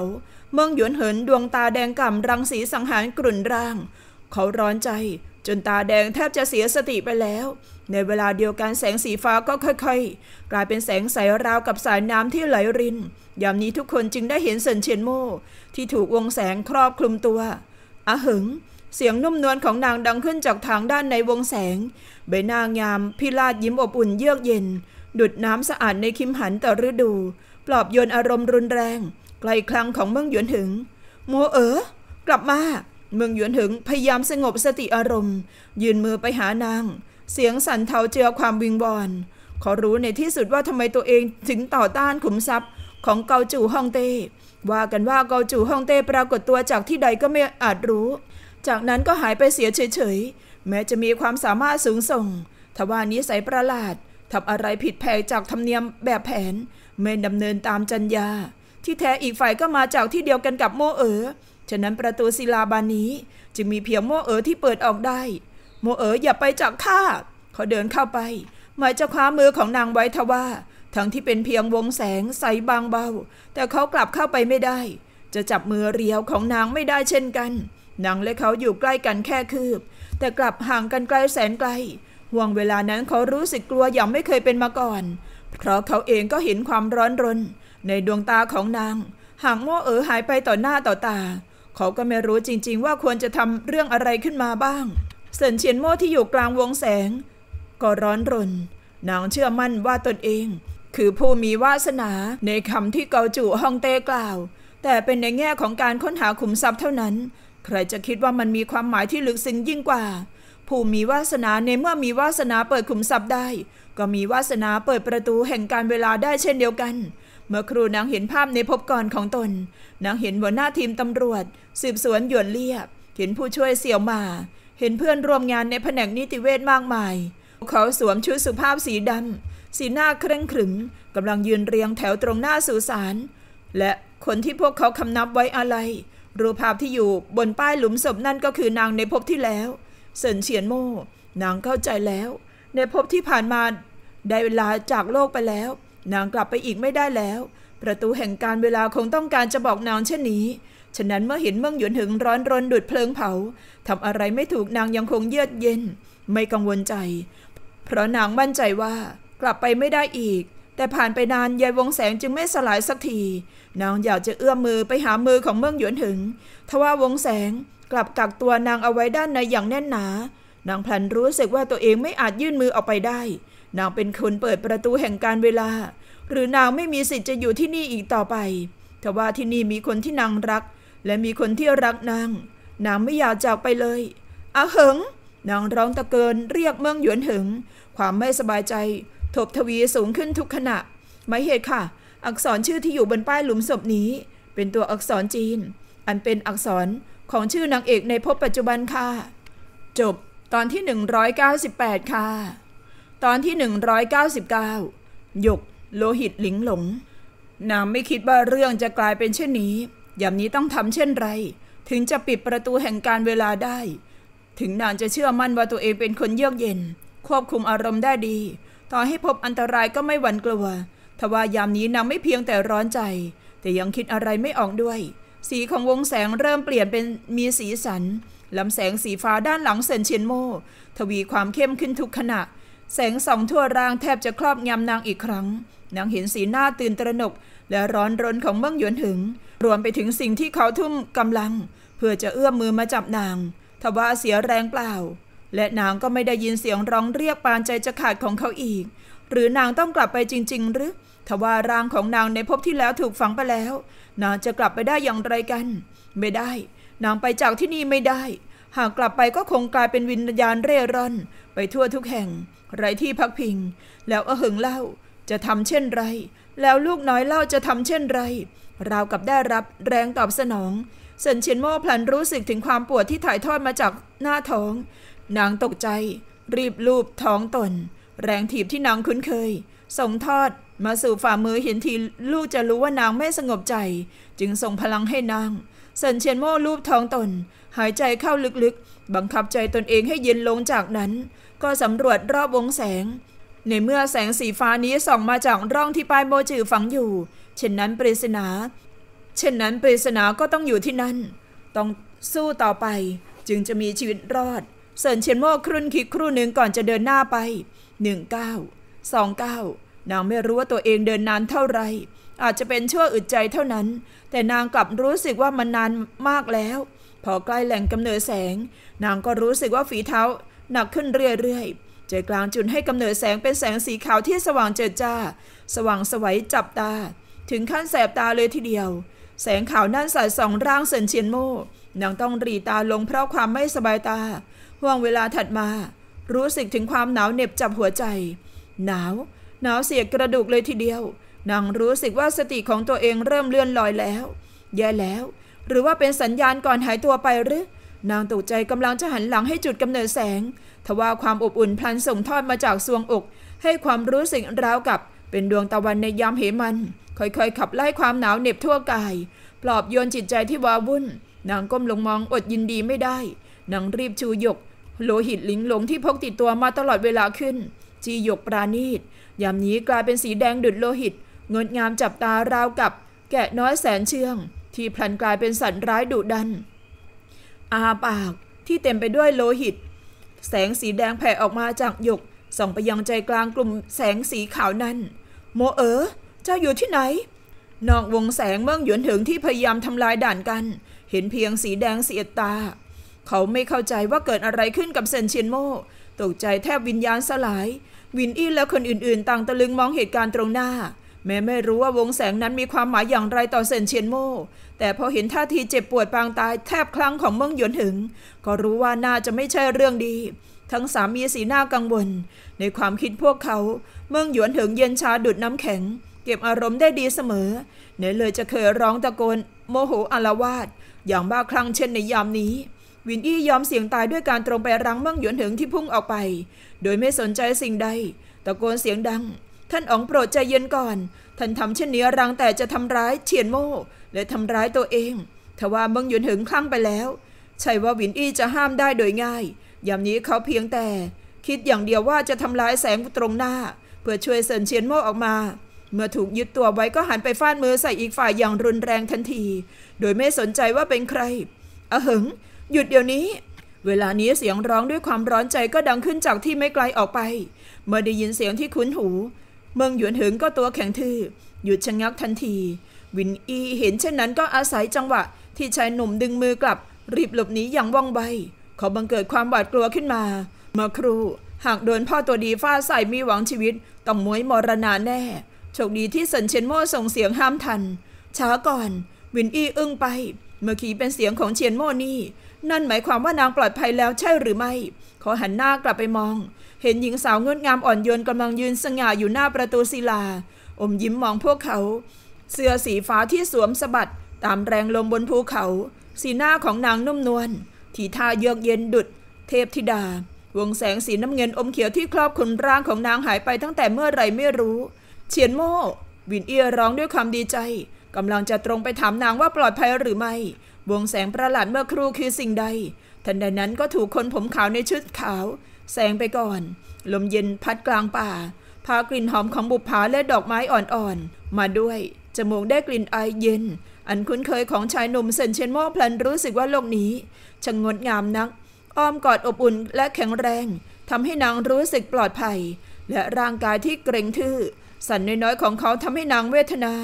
Speaker 1: เมืองหยวนเหินดวงตาแดงก่ำรังสีสังหารกลุ่นร่าง เขาร้อนใจจนตาแดงแทบจะเสียสติไปแล้ว ในเวลาเดียวกันแสงสีฟ้าก็ค่อยๆ กลายเป็นแสงใสราวกับสายน้ำที่ไหลริน ยามนี้ทุกคนจึงได้เห็นเซินเชียนโม่ ที่ถูกวงแสงครอบคลุมตัวอะหึงเสียงนุ่มนวลของนางดังขึ้นจากทางด้านในวงแสงใบหน้างามพิราดยิ้มอบอุ่นเยือกเย็นดุดน้ำสะอาดในคิมหันต่อฤดู ปลอบโยนอารมณ์รุนแรงไกลคลังของเมืองหยวนถึงโมเอ๋อกลับมาเมืองหยวนถึงพยายามสงบสติอารมณ์ ยืนมือไปหานาง เสียงสั่นเทาเจือความวิงวอนขอรู้ในที่สุดว่าทำไมตัวเองถึงต่อต้านขุมทรัพย์ของเกาจูฮ่องเต้ ว่ากันว่าเกาจูฮ่องเต้ปรากฏตัวจากที่ใดก็ไม่อาจรู้ จากนั้นก็หายไปเสียเฉยๆแม้จะมีความสามารถสูงส่งทว่านิสัยประหลาดทำอะไรผิดแผกจากธรรมเนียมแบบแผนไม่ดำเนินตามจัญญาที่แท้อีกฝ่ายก็มาจากที่เดียวกันกับโมเอ๋อฉะนั้นประตูศิลาบานนี้จึงมีเพียงโมเอ๋อที่เปิดออกได้ โมเอ๋ออย่าไปจากข้าเขาเดินเข้าไปหมายจะคว้ามือของนางไว้ทว่า ทั้งที่เป็นเพียงวงแสงใสบางเบาแต่เขากลับเข้าไปไม่ได้ จะจับมือเรียวของนางไม่ได้เช่นกันนางและเขาอยู่ใกล้กันแค่คืบ แต่กลับห่างกันไกลแสนไกลห่วงเวลานั้นเขารู้สึกกลัวอย่างไม่เคยเป็นมาก่อน เพราะเขาเองก็เห็นความร้อนรน ในดวงตาของนาง หากโม่เอ๋อหายไปต่อหน้าต่อตาเขาก็ไม่รู้จริง ๆ ว่าควรจะทำเรื่องอะไรขึ้นมาบ้างเสินเฉียนโม่ที่อยู่กลางวงแสง ก็ร้อนรนนางเชื่อมั่นว่าตนเอง คือผู้มีวาสนาในคำที่เกาจู่ฮ่องเต้กล่าว แต่เป็นในแง่ของการค้นหาขุมทรัพย์เท่านั้น ใครจะคิดว่ามันมีความหมายที่ลึกซึ้งยิ่งกว่าผู้มีวาสนาในเมื่อมีวาสนาเปิดขุมทรัพย์ได้ ก็มีวาสนาเปิดประตูแห่งการเวลาได้เช่นเดียวกัน เมื่อครูนางเห็นภาพในพบก่อนของตนนางเห็นหัวหน้าทีมตำรวจ สืบสวนหยวนเลียบ เห็นผู้ช่วยเสี่ยวมา เห็นเพื่อนร่วมงานในแผนกนิติเวชมากมายเขาสวมชุดสุภาพสีดำสีหน้าเคร่งขรึมกำลังยืนเรียงแถวตรงหน้าสุสานและคนที่พวกเขาคำนับไว้อะไร รูปภาพที่อยู่บนป้ายหลุมศพนั่นก็คือนางในพบที่แล้วเซินเฉียนโม่ นางเข้าใจแล้ว ในพบที่ผ่านมาได้เวลาจากโลกไปแล้ว นางกลับไปอีกไม่ได้แล้ว ประตูแห่งการเวลาคงต้องการจะบอกนางเช่นนี้ฉะนั้นเมื่อเห็นเมืองหยวนหึงร้อนรนดุดเพลิงเผาทำอะไรไม่ถูกนางยังคงเยือกเย็นไม่กังวลใจ เพราะนางมั่นใจว่ากลับไปไม่ได้อีก แต่ผ่านไปนานยายวงแสงจึงไม่สลายสักที นางอยากจะเอื้อมมือไปหามือของเมืองหยวนหึงทว่าวงแสงกลับกักตัวนางเอาไว้ด้านในอย่างแน่นหนา นางพลันรู้สึกว่าตัวเองไม่อาจยื่นมือออกไปได้ นางเป็นคนเปิดประตูแห่งการเวลา หรือนางไม่มีสิทธิ์จะอยู่ที่นี่อีกต่อไปแต่ว่าที่นี่มีคนที่นางรัก และมีคนที่รักนาง นางไม่อยากจากไปเลยอาเหิง นางร้องตะเกินเรียกเมืองหยวนเหิง ความไม่สบายใจทบทวีสูงขึ้นทุกขณะหมายเหตุค่ะ อักษรชื่อที่อยู่บนป้ายหลุมศพนี้ เป็นตัวอักษรจีน อันเป็นอักษรของชื่อนางเอกในพบปัจจุบันค่ะจบ ตอนที่ 198ค่ะตอนที่ 199หยก โลหิตหลิงหลง นางไม่คิดว่าเรื่องจะกลายเป็นเช่นนี้อย่างนี้ต้องทำเช่นไร ถึงจะปิดประตูแห่งการเวลาได้ ถึงนางจะเชื่อมั่นว่าตัวเองเป็นคนเยือกเย็น ควบคุมอารมณ์ได้ดี ต่อให้พบอันตรายก็ไม่หวั่นกลัวทว่ายามนี้นางไม่เพียงแต่ร้อนใจ แต่ยังคิดอะไรไม่ออกด้วยสีของวงแสงเริ่มเปลี่ยนเป็นมีสีสัน ลำแสงสีฟ้าด้านหลังเซนเชนโมทวีความเข้มขึ้นทุกขณะ แสงส่องทั่วร่างแทบจะครอบงำนางอีกครั้ง นางเห็นสีหน้าตื่นตระหนก และร้อนรนของเมืองหยวนหึง รวมไปถึงสิ่งที่เขาทุ่มกำลัง เพื่อจะเอื้อมมือมาจับนาง ทว่าเสียแรงเปล่า และนางก็ไม่ได้ยินเสียงร้องเรียกปานใจจะขาดของเขาอีก หรือนางต้องกลับไปจริงๆหรือทว่าร่างของนางในภพที่แล้วถูกฝังไปแล้ว นาง จะกลับไปได้อย่างไรกัน ไม่ได้ นางไปจากที่นี่ไม่ได้ หากกลับไปก็คงกลายเป็นวิญญาณเร่ร่อน ไปทั่วทุกแห่งไรที่พักพิง แล้วอหึงเล่าจะทำเช่นไร แล้วลูกน้อยเล่าจะทำเช่นไร ราวกับได้รับแรงตอบสนองเซนเชนโม่พลันรู้สึกถึงความปวดที่ถ่ายทอดมาจากหน้าท้อง นางตกใจ รีบลูบท้องตน แรงถีบที่นางคุ้นเคย ส่งทอดมาสู่ฝ่ามือเห็นที ลูกจะรู้ว่านางไม่สงบใจ จึงส่งพลังให้นางเซินเชียนโม่รูปท้องตน หายใจเข้าลึกๆ บังคับใจตนเองให้เย็นลงจากนั้น ก็สำรวจรอบวงแสง ในเมื่อแสงสีฟ้านี้ส่องมาจากร่องที่ปลายโมจือฝังอยู่ เช่นนั้นปริศนา เช่นนั้นปริศนาก็ต้องอยู่ที่นั่น ต้องสู้ต่อไปจึงจะมีชีวิตรอดเซินเชียนโม่ครุ่นคิดครู่หนึ่งก่อนจะเดินหน้าไป 1929นางไม่รู้ว่าตัวเองเดินนานเท่าไร อาจจะเป็นชั่วอึดใจเท่านั้น แต่นางกลับรู้สึกว่ามันนานมากแล้ว พอใกล้แหล่งกำเนิดแสง นางก็รู้สึกว่าฝีเท้าหนักขึ้นเรื่อยๆ ใจกลางจุดให้กำเนิดแสงเป็นแสงสีขาวที่สว่างเจิดจ้า สว่างสวัยจับตา ถึงขั้นแสบตาเลยทีเดียว แสงขาวนั่นสาดส่องร่างเซินเชียนโม่นางต้องรีตาลงเพราะความไม่สบายตาห่วงเวลาถัดมา รู้สึกถึงความหนาวเหน็บจับหัวใจ หนาวหนาวเสียกระดูกเลยทีเดียว นางรู้สึกว่าสติของตัวเองเริ่มเลื่อนลอยแล้ว แย่แล้ว หรือว่าเป็นสัญญาณก่อนหายตัวไปหรือนางตกใจกำลังจะหันหลังให้จุดกำเนิดแสง ทว่าความอบอุ่นพลันส่งทอดมาจากซวงอก ให้ความรู้สึกร้าวกับ เป็นดวงตะวันในยามเหมัน ค่อยๆขับไล่ความหนาวเหน็บทั่วกาย ปลอบโยนจิตใจที่วาวุ่น นางก้มลงมองอดยินดีไม่ได้ นางรีบชูหยก โลหิตลิงหลงที่พกติดตัวมาตลอดเวลาขึ้นจีหยกปราณีตยามนี้กลายเป็นสีแดงดุดโลหิตเงินงามจับตาราวกับ แกะน้อยแสนเชื่อง ที่พลันกลายเป็นสัตว์ร้ายดุดัน อาปากที่เต็มไปด้วยโลหิต แสงสีแดงแผ่ออกมาจากหยกส่องไปยังใจกลางกลุ่มแสงสีขาวนั้น โมเอ๋อเจ้าอยู่ที่ไหน นอกวงแสงเมื่องหยวนถึงที่พยายามทำลายด่านกัน เห็นเพียงสีแดงเสียดตา เขาไม่เข้าใจว่าเกิดอะไรขึ้นกับเซนเชียนโมตกใจแทบวิญญาณสลายวินอี้และคนอื่นๆ ต่างตะลึงมองเหตุการณ์ตรงหน้า แม้ไม่รู้ว่าวงแสงนั้นมีความหมายอย่างไรต่อเซนเชียนโมแต่พอเห็นท่าทีเจ็บปวดปางตายแทบคลั่งของเมืองหยวนถึง ก็รู้ว่าน่าจะไม่ใช่เรื่องดี ทั้งสามีสีหน้ากังวลในความคิดพวกเขาเมืองหยวนถึงเย็นชาดุดน้ำแข็ง เก็บอารมณ์ได้ดีเสมอเนเลยจะเคยร้องตะโกนโมโหอารวาสอย่างบ้าคลั่งเช่นในยามนี้ วินอี้ยอมเสี่ยงตายด้วยการตรงไปรั้งเมืองหยวนถหงที่พุ่งออกไปโดยไม่สนใจสิ่งใด ตะโกนเสียงดังท่านอ๋องโปรดใจเย็นก่อน ท่านทำเช่นนี้รังแต่จะทำร้าย เฉียนโม่ และทำร้ายตัวเองทว่าเมืองหยุนหึงคลั่งไปแล้ว ใช่ว่าวินอี้จะห้ามได้โดยง่ายยามนี้เขาเพียงแต่ คิดอย่างเดียวว่าจะทำร้ายแสงตรงหน้า เพื่อช่วยเซินเฉียนโม่ออกมา เมื่อถูกยึดตัวไว้ก็หันไปฟาดมือใส่อีกฝ่ายอย่างรุนแรงทันที โดยไม่สนใจว่าเป็นใครอหึงหยุดเดี๋ยวนี้เวลานี้เสียงร้องด้วยความร้อนใจก็ดังขึ้นจากที่ไม่ไกลออกไป เมื่อได้ยินเสียงที่คุ้นหู เมืองหยวนเหิงก็ตัวแข็งทื่อหยุดชะงักทันที วินอีเห็นเช่นนั้นก็อาศัยจังหวะที่ชายหนุ่มดึงมือกลับรีบหลบหนีอย่างว่องไว เขาบังเกิดความหวาดกลัวขึ้นมา เมื่อครู่ หากโดนพ่อตัวดีฟาใส่มีหวังชีวิตต้องมวยมรณาแน่ โชคดีที่สันเชนโม่ส่งเสียงห้ามทัน ช้าก่อน วินอี้อึ้งไป เมื่อกี้เป็นเสียงของเชียนโม่นี่นั่นหมายความว่านางปลอดภัยแล้วใช่หรือไม่ ขอหันหน้ากลับไปมอง เห็นหญิงสาวงดงามอ่อนโยนกำลังยืนสง่าอยู่หน้าประตูศิลา อมยิ้มมองพวกเขา เสื้อสีฟ้าที่สวมสะบัดตามแรงลมบนภูเขา สีหน้าของนางนุ่มนวล ทีท่าเยือกเย็นดุด เทพธิดา วงแสงสีน้ำเงิน อมเขียวที่ครอบคุมร่างของนางหายไป ตั้งแต่เมื่อไรไม่รู้ เฉียนโม่วินเอียร้องด้วยความดีใจกำลังจะตรงไปถามนางว่าปลอดภัยหรือไม่วงแสงประหลาดเมื่อครูคือสิ่งใด ทันใดนั้นก็ถูกคนผมขาวในชุดขาว แสงไปก่อน ลมเย็นพัดกลางป่า พากลิ่นหอมของบุปผาและดอกไม้อ่อนๆ มาด้วย จมูกได้กลิ่นไอเย็น อันคุ้นเคยของชายหนุ่มเซนเชนโม่พลันรู้สึกว่าโลกนี้ช่างงดงามนัก อ้อมกอดอบอุ่นและแข็งแรงทำให้นางรู้สึกปลอดภัย และร่างกายที่เกรงทื่อสั่นน้อยๆของเขาทำให้นางเวทนา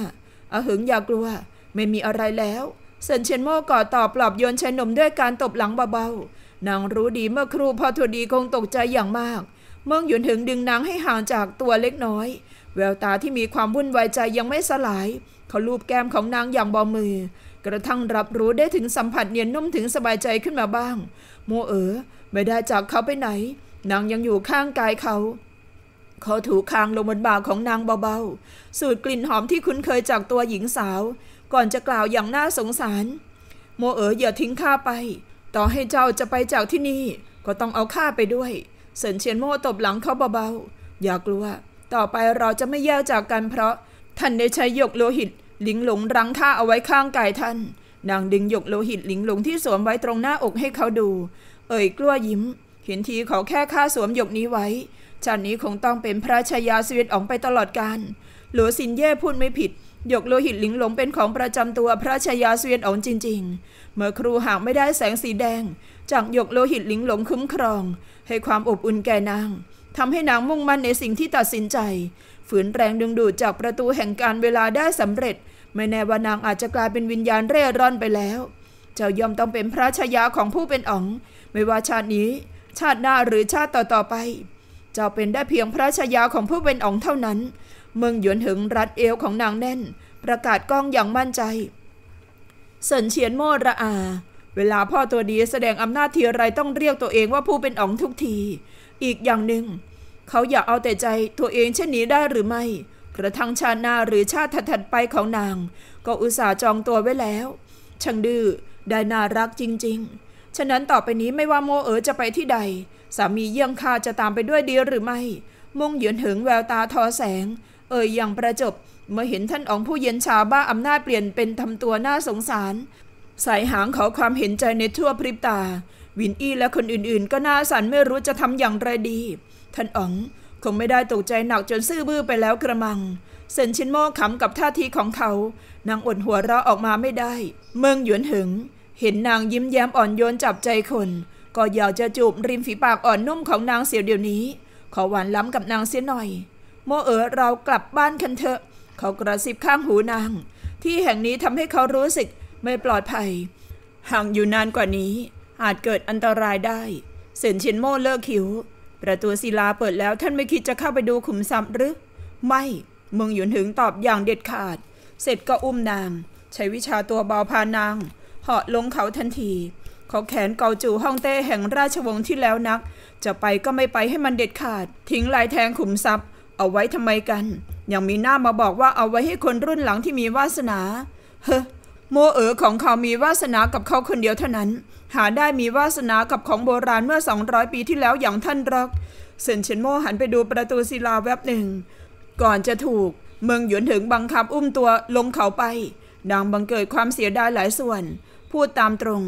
Speaker 1: อาหึงอย่ากลัวไม่มีอะไรแล้วเซินเชนโม่ก่อตอบปลอบโยนชายหนุ่มด้วยการตบหลังเบาๆ นางรู้ดีเมื่อครูพอทดีคงตกใจอย่างมาก เมื่อหยุนถึงดึงนางให้ห่างจากตัวเล็กน้อย แววตาที่มีความวุ่นวายใจยังไม่สลาย เขาลูบแก้มของนางอย่างเบามือ กระทั่งรับรู้ได้ถึงสัมผัสเนียนนุ่มถึงสบายใจขึ้นมาบ้าง โมเอ๋อไม่ได้จากเขาไปไหนนางยังอยู่ข้างกายเขาเขาถูกคางลงบนบ่าของนางเบาๆสูดกลิ่นหอมที่คุ้นเคยจากตัวหญิงสาวก่อนจะกล่าวอย่างน่าสงสาร โมเอ๋ออย่าทิ้งข้าไป ต่อให้เจ้าจะไปจากที่นี่ ก็ต้องเอาข้าไปด้วยเสินเชียนโม่ตบหลังเขาเบาๆอย่ากลัวต่อไปเราจะไม่แยกจากกันเพราะ ท่านได้ใช้หยกโลหิต หลิงหลงรังข้าเอาไว้ข้างกายท่านนางดึงหยกโลหิตหลิงหลงที่สวมไว้ตรงหน้าอกให้เขาดู เอ่ยกลัวยิ้มเห็นทีเขาแค่ข้าสวมหยกนี้ไว้ชาตินี้คงต้องเป็นพระชายาสวิตออกไปตลอดกาลหลัวสินเย่พูดไม่ผิดหยกโลหิตหลิงหลง เป็นของประจำตัวพระชายาเซียนอ๋องจริง ๆ เมื่อครูหากไม่ได้แสงสีแดงจากหยกโลหิตหลิงหลงคุ้มครอง ให้ความอบอุ่นแก่นางทำให้นางมุ่งมั่นในสิ่งที่ตัดสินใจ ฝืนแรงดึงดูดจากประตูแห่งการเวลาได้สำเร็จ ไม่แน่ว่านางอาจจะกลายเป็นวิญญาณเร่ร่อนไปแล้ว เจ้ายอมต้องเป็นพระชายาของผู้เป็นอ๋อง ไม่ว่าชาตินี้ ชาติหน้าหรือชาติต่อๆไป เจ้าเป็นได้เพียงพระชายาของผู้เป็นอ๋องเท่านั้นเมืองหยวนถหงรัดเอวของนางแน่น ประกาศกล้องอย่างมั่นใจเสินเฉียนโมระอา เวลาพ่อตัวดีแสดงอำนาจทีไรต้องเรียกตัวเองว่าผู้เป็นอ๋องทุกที อีกอย่างหนึ่งเขาอยากเอาแต่ใจตัวเองเช่นนี้ได้หรือไม่ กระทั่งชาตินาหรือชาติถัดไปของนาง ก็อุตส่าห์จองตัวไว้แล้วช่างดือ้อได้น่ารักจริงๆ ฉะนั้นต่อไปนี้ไม่ว่าโมเอ๋อจะไปที่ใดสามีเยี่ยงข้าจะตามไปด้วยดีหรือไม่มุ่งเหยือนเหิงแววตาทอแสงเอ่ยอย่างประจบ เมื่อเห็นท่านอ๋องผู้เย็นชาบ้าอำนาจเปลี่ยนเป็นทำตัวน่าสงสาร สายหางขอความเห็นใจในทั่วพริบตา วินอี้และคนอื่นๆก็น่าสันไม่รู้จะทำอย่างไรดี ท่านอ๋องคงไม่ได้ตกใจหนักจนซื่อบื้อไปแล้วกระมังเซนชินโม่ขำกับท่าทีของเขา นางอดหัวเราะออกมาไม่ได้ เมืองหยวนหึงเห็นนางยิ้มแย้มอ่อนโยนจับใจคน ก็อยากจะจูบริมฝีปากอ่อนนุ่มของนางเสียวเดี๋ยวนี้ ขอหวานล้ำกับนางเสียหน่อยโมเอ๋อเรากลับบ้านกันเถอะ เขากระซิบข้างหูนาง ที่แห่งนี้ทำให้เขารู้สึกไม่ปลอดภัยห่างอยู่นานกว่านี้อาจเกิดอันตรายได้ เสินเชินโม่เลิกหิว ประตูศิลาเปิดแล้วท่านไม่คิดจะเข้าไปดูขุมทรัพย์หรือ ไม่ มึงหยุนหึงตอบอย่างเด็ดขาด เสร็จก็อุ้มนาง ใช้วิชาตัวเบาพานางเหาะลงเขาทันทีเขาแขนเกาจู่ห้องเต้แห่งราชวงศ์ที่แล้วนัก จะไปก็ไม่ไปให้มันเด็ดขาด ทิ้งลายแทงขุมทรัพย์เอาไว้ทำไมกัน ยังมีหน้ามาบอกว่าเอาไว้ให้คนรุ่นหลังที่มีวาสนา เฮ้โมเอ๋อของเขามีวาสนากับเขาคนเดียวเท่านั้น หาได้มีวาสนากับของโบราณเมื่อ 200 ปีที่แล้วอย่างท่านรักเซนเชนโมหันไปดูประตูศิลาแวบหนึ่ง ก่อนจะถูกเมืองหยวนถึงบังคับอุ้มตัวลงเขาไป นางบังเกิดความเสียดายหลายส่วน พูดตามตรง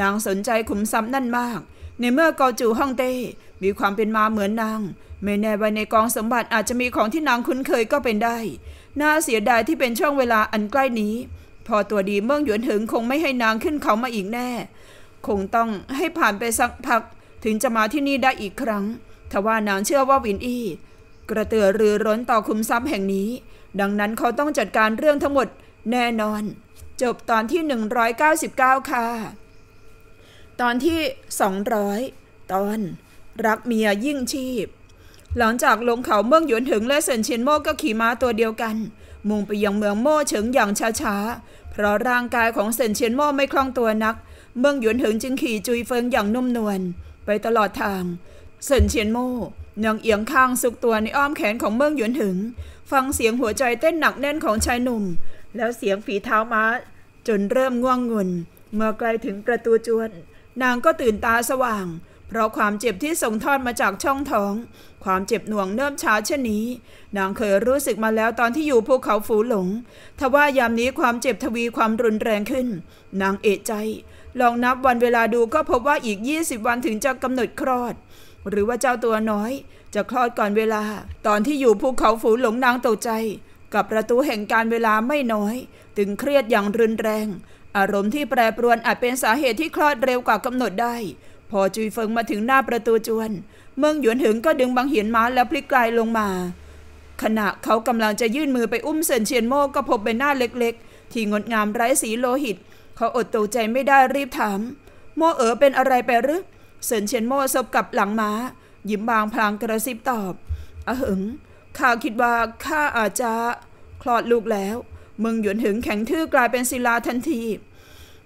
Speaker 1: นางสนใจขุมทรัพย์นั่นมากในเมื่อกอจูฮ่องเต้ มีความเป็นมาเหมือนนาง ไม่แน่ว่าในกองสมบัติอาจจะมีของที่นางคุ้นเคยก็เป็นได้น่าเสียดายที่เป็นช่วงเวลาอันใกล้นี้ พอตัวดีเมืองหยวนถึงคงไม่ให้นางขึ้นเขามาอีกแน่ คงต้องให้ผ่านไปสักพัก ถึงจะมาที่นี่ได้อีกครั้งทว่านางเชื่อว่าวินอี้กระเตือรือร้นต่อคุมทรัพย์แห่งนี้ ดังนั้นเขาต้องจัดการเรื่องทั้งหมดแน่นอน จบตอนที่ 199 ค่ะตอนที่ 200 ตอนรักเมียยิ่งชีพ หลังจากลงเขาเมืองหยวนถึงและเซินเชียนโม่ก็ขี่ม้าตัวเดียวกัน มุ่งไปยังเมืองโม่เฉิงอย่างช้าๆเพราะร่างกายของเซินเชียนโม่ไม่คล่องตัวนัก เมืองหยวนถึงจึงขี่จุยเฟิงอย่างนุ่มนวล ไปตลอดทางเซินเชียนโม่น่งเอียงข้างสุกตัวในอ้อมแขนของเมืองหยวนถึง ฟังเสียงหัวใจเต้นหนักแน่นของชายหนุ่ม แล้วเสียงฝีเท้าม้า จนเริ่มง่วงงุนเมื่อไกลถึงประตูจวนนางก็ตื่นตาสว่าง เพราะความเจ็บที่ส่งทอดมาจากช่องท้อง ความเจ็บหน่วงเนิ่มช้าเช่นนี้ นางเคยรู้สึกมาแล้วตอนที่อยู่ภูเขาฝูหลงทว่ายามนี้ความเจ็บทวีความรุนแรงขึ้น นางเอะใจ ลองนับวันเวลาดูก็พบว่าอีก 20 วันถึงจะกำหนดคลอด หรือว่าเจ้าตัวน้อยจะคลอดก่อนเวลา ตอนที่อยู่ภูเขาฝูหลงนางตกใจ กับประตูแห่งการเวลาไม่น้อยถึงเครียดอย่างรุนแรงอารมณ์ที่แปรปรวนอาจเป็นสาเหตุที่คลอดเร็วกว่ากำหนดได้ พอจุยเฟิงมาถึงหน้าประตูจวน เมืองหยวนหึงก็ดึงบางเหียนม้าแล้วพลิกกายลงมา ขณะเขากำลังจะยื่นมือไปอุ้มเซินเชียนโม่ก็พบใบหน้าเล็ก ๆ ที่งดงามไร้สีโลหิต เขาอดตกใจไม่ได้รีบถาม โม่เอ๋อเป็นอะไรไปหรือเซินเชียนโม่ซบกับหลังม้ายิ้มบางพลางกระซิบตอบอหึงข้าคิดว่าข้าอาจจะคลอดลูกแล้วมึงหยวนหึงแข็งทื่อกลายเป็นศิลาทันที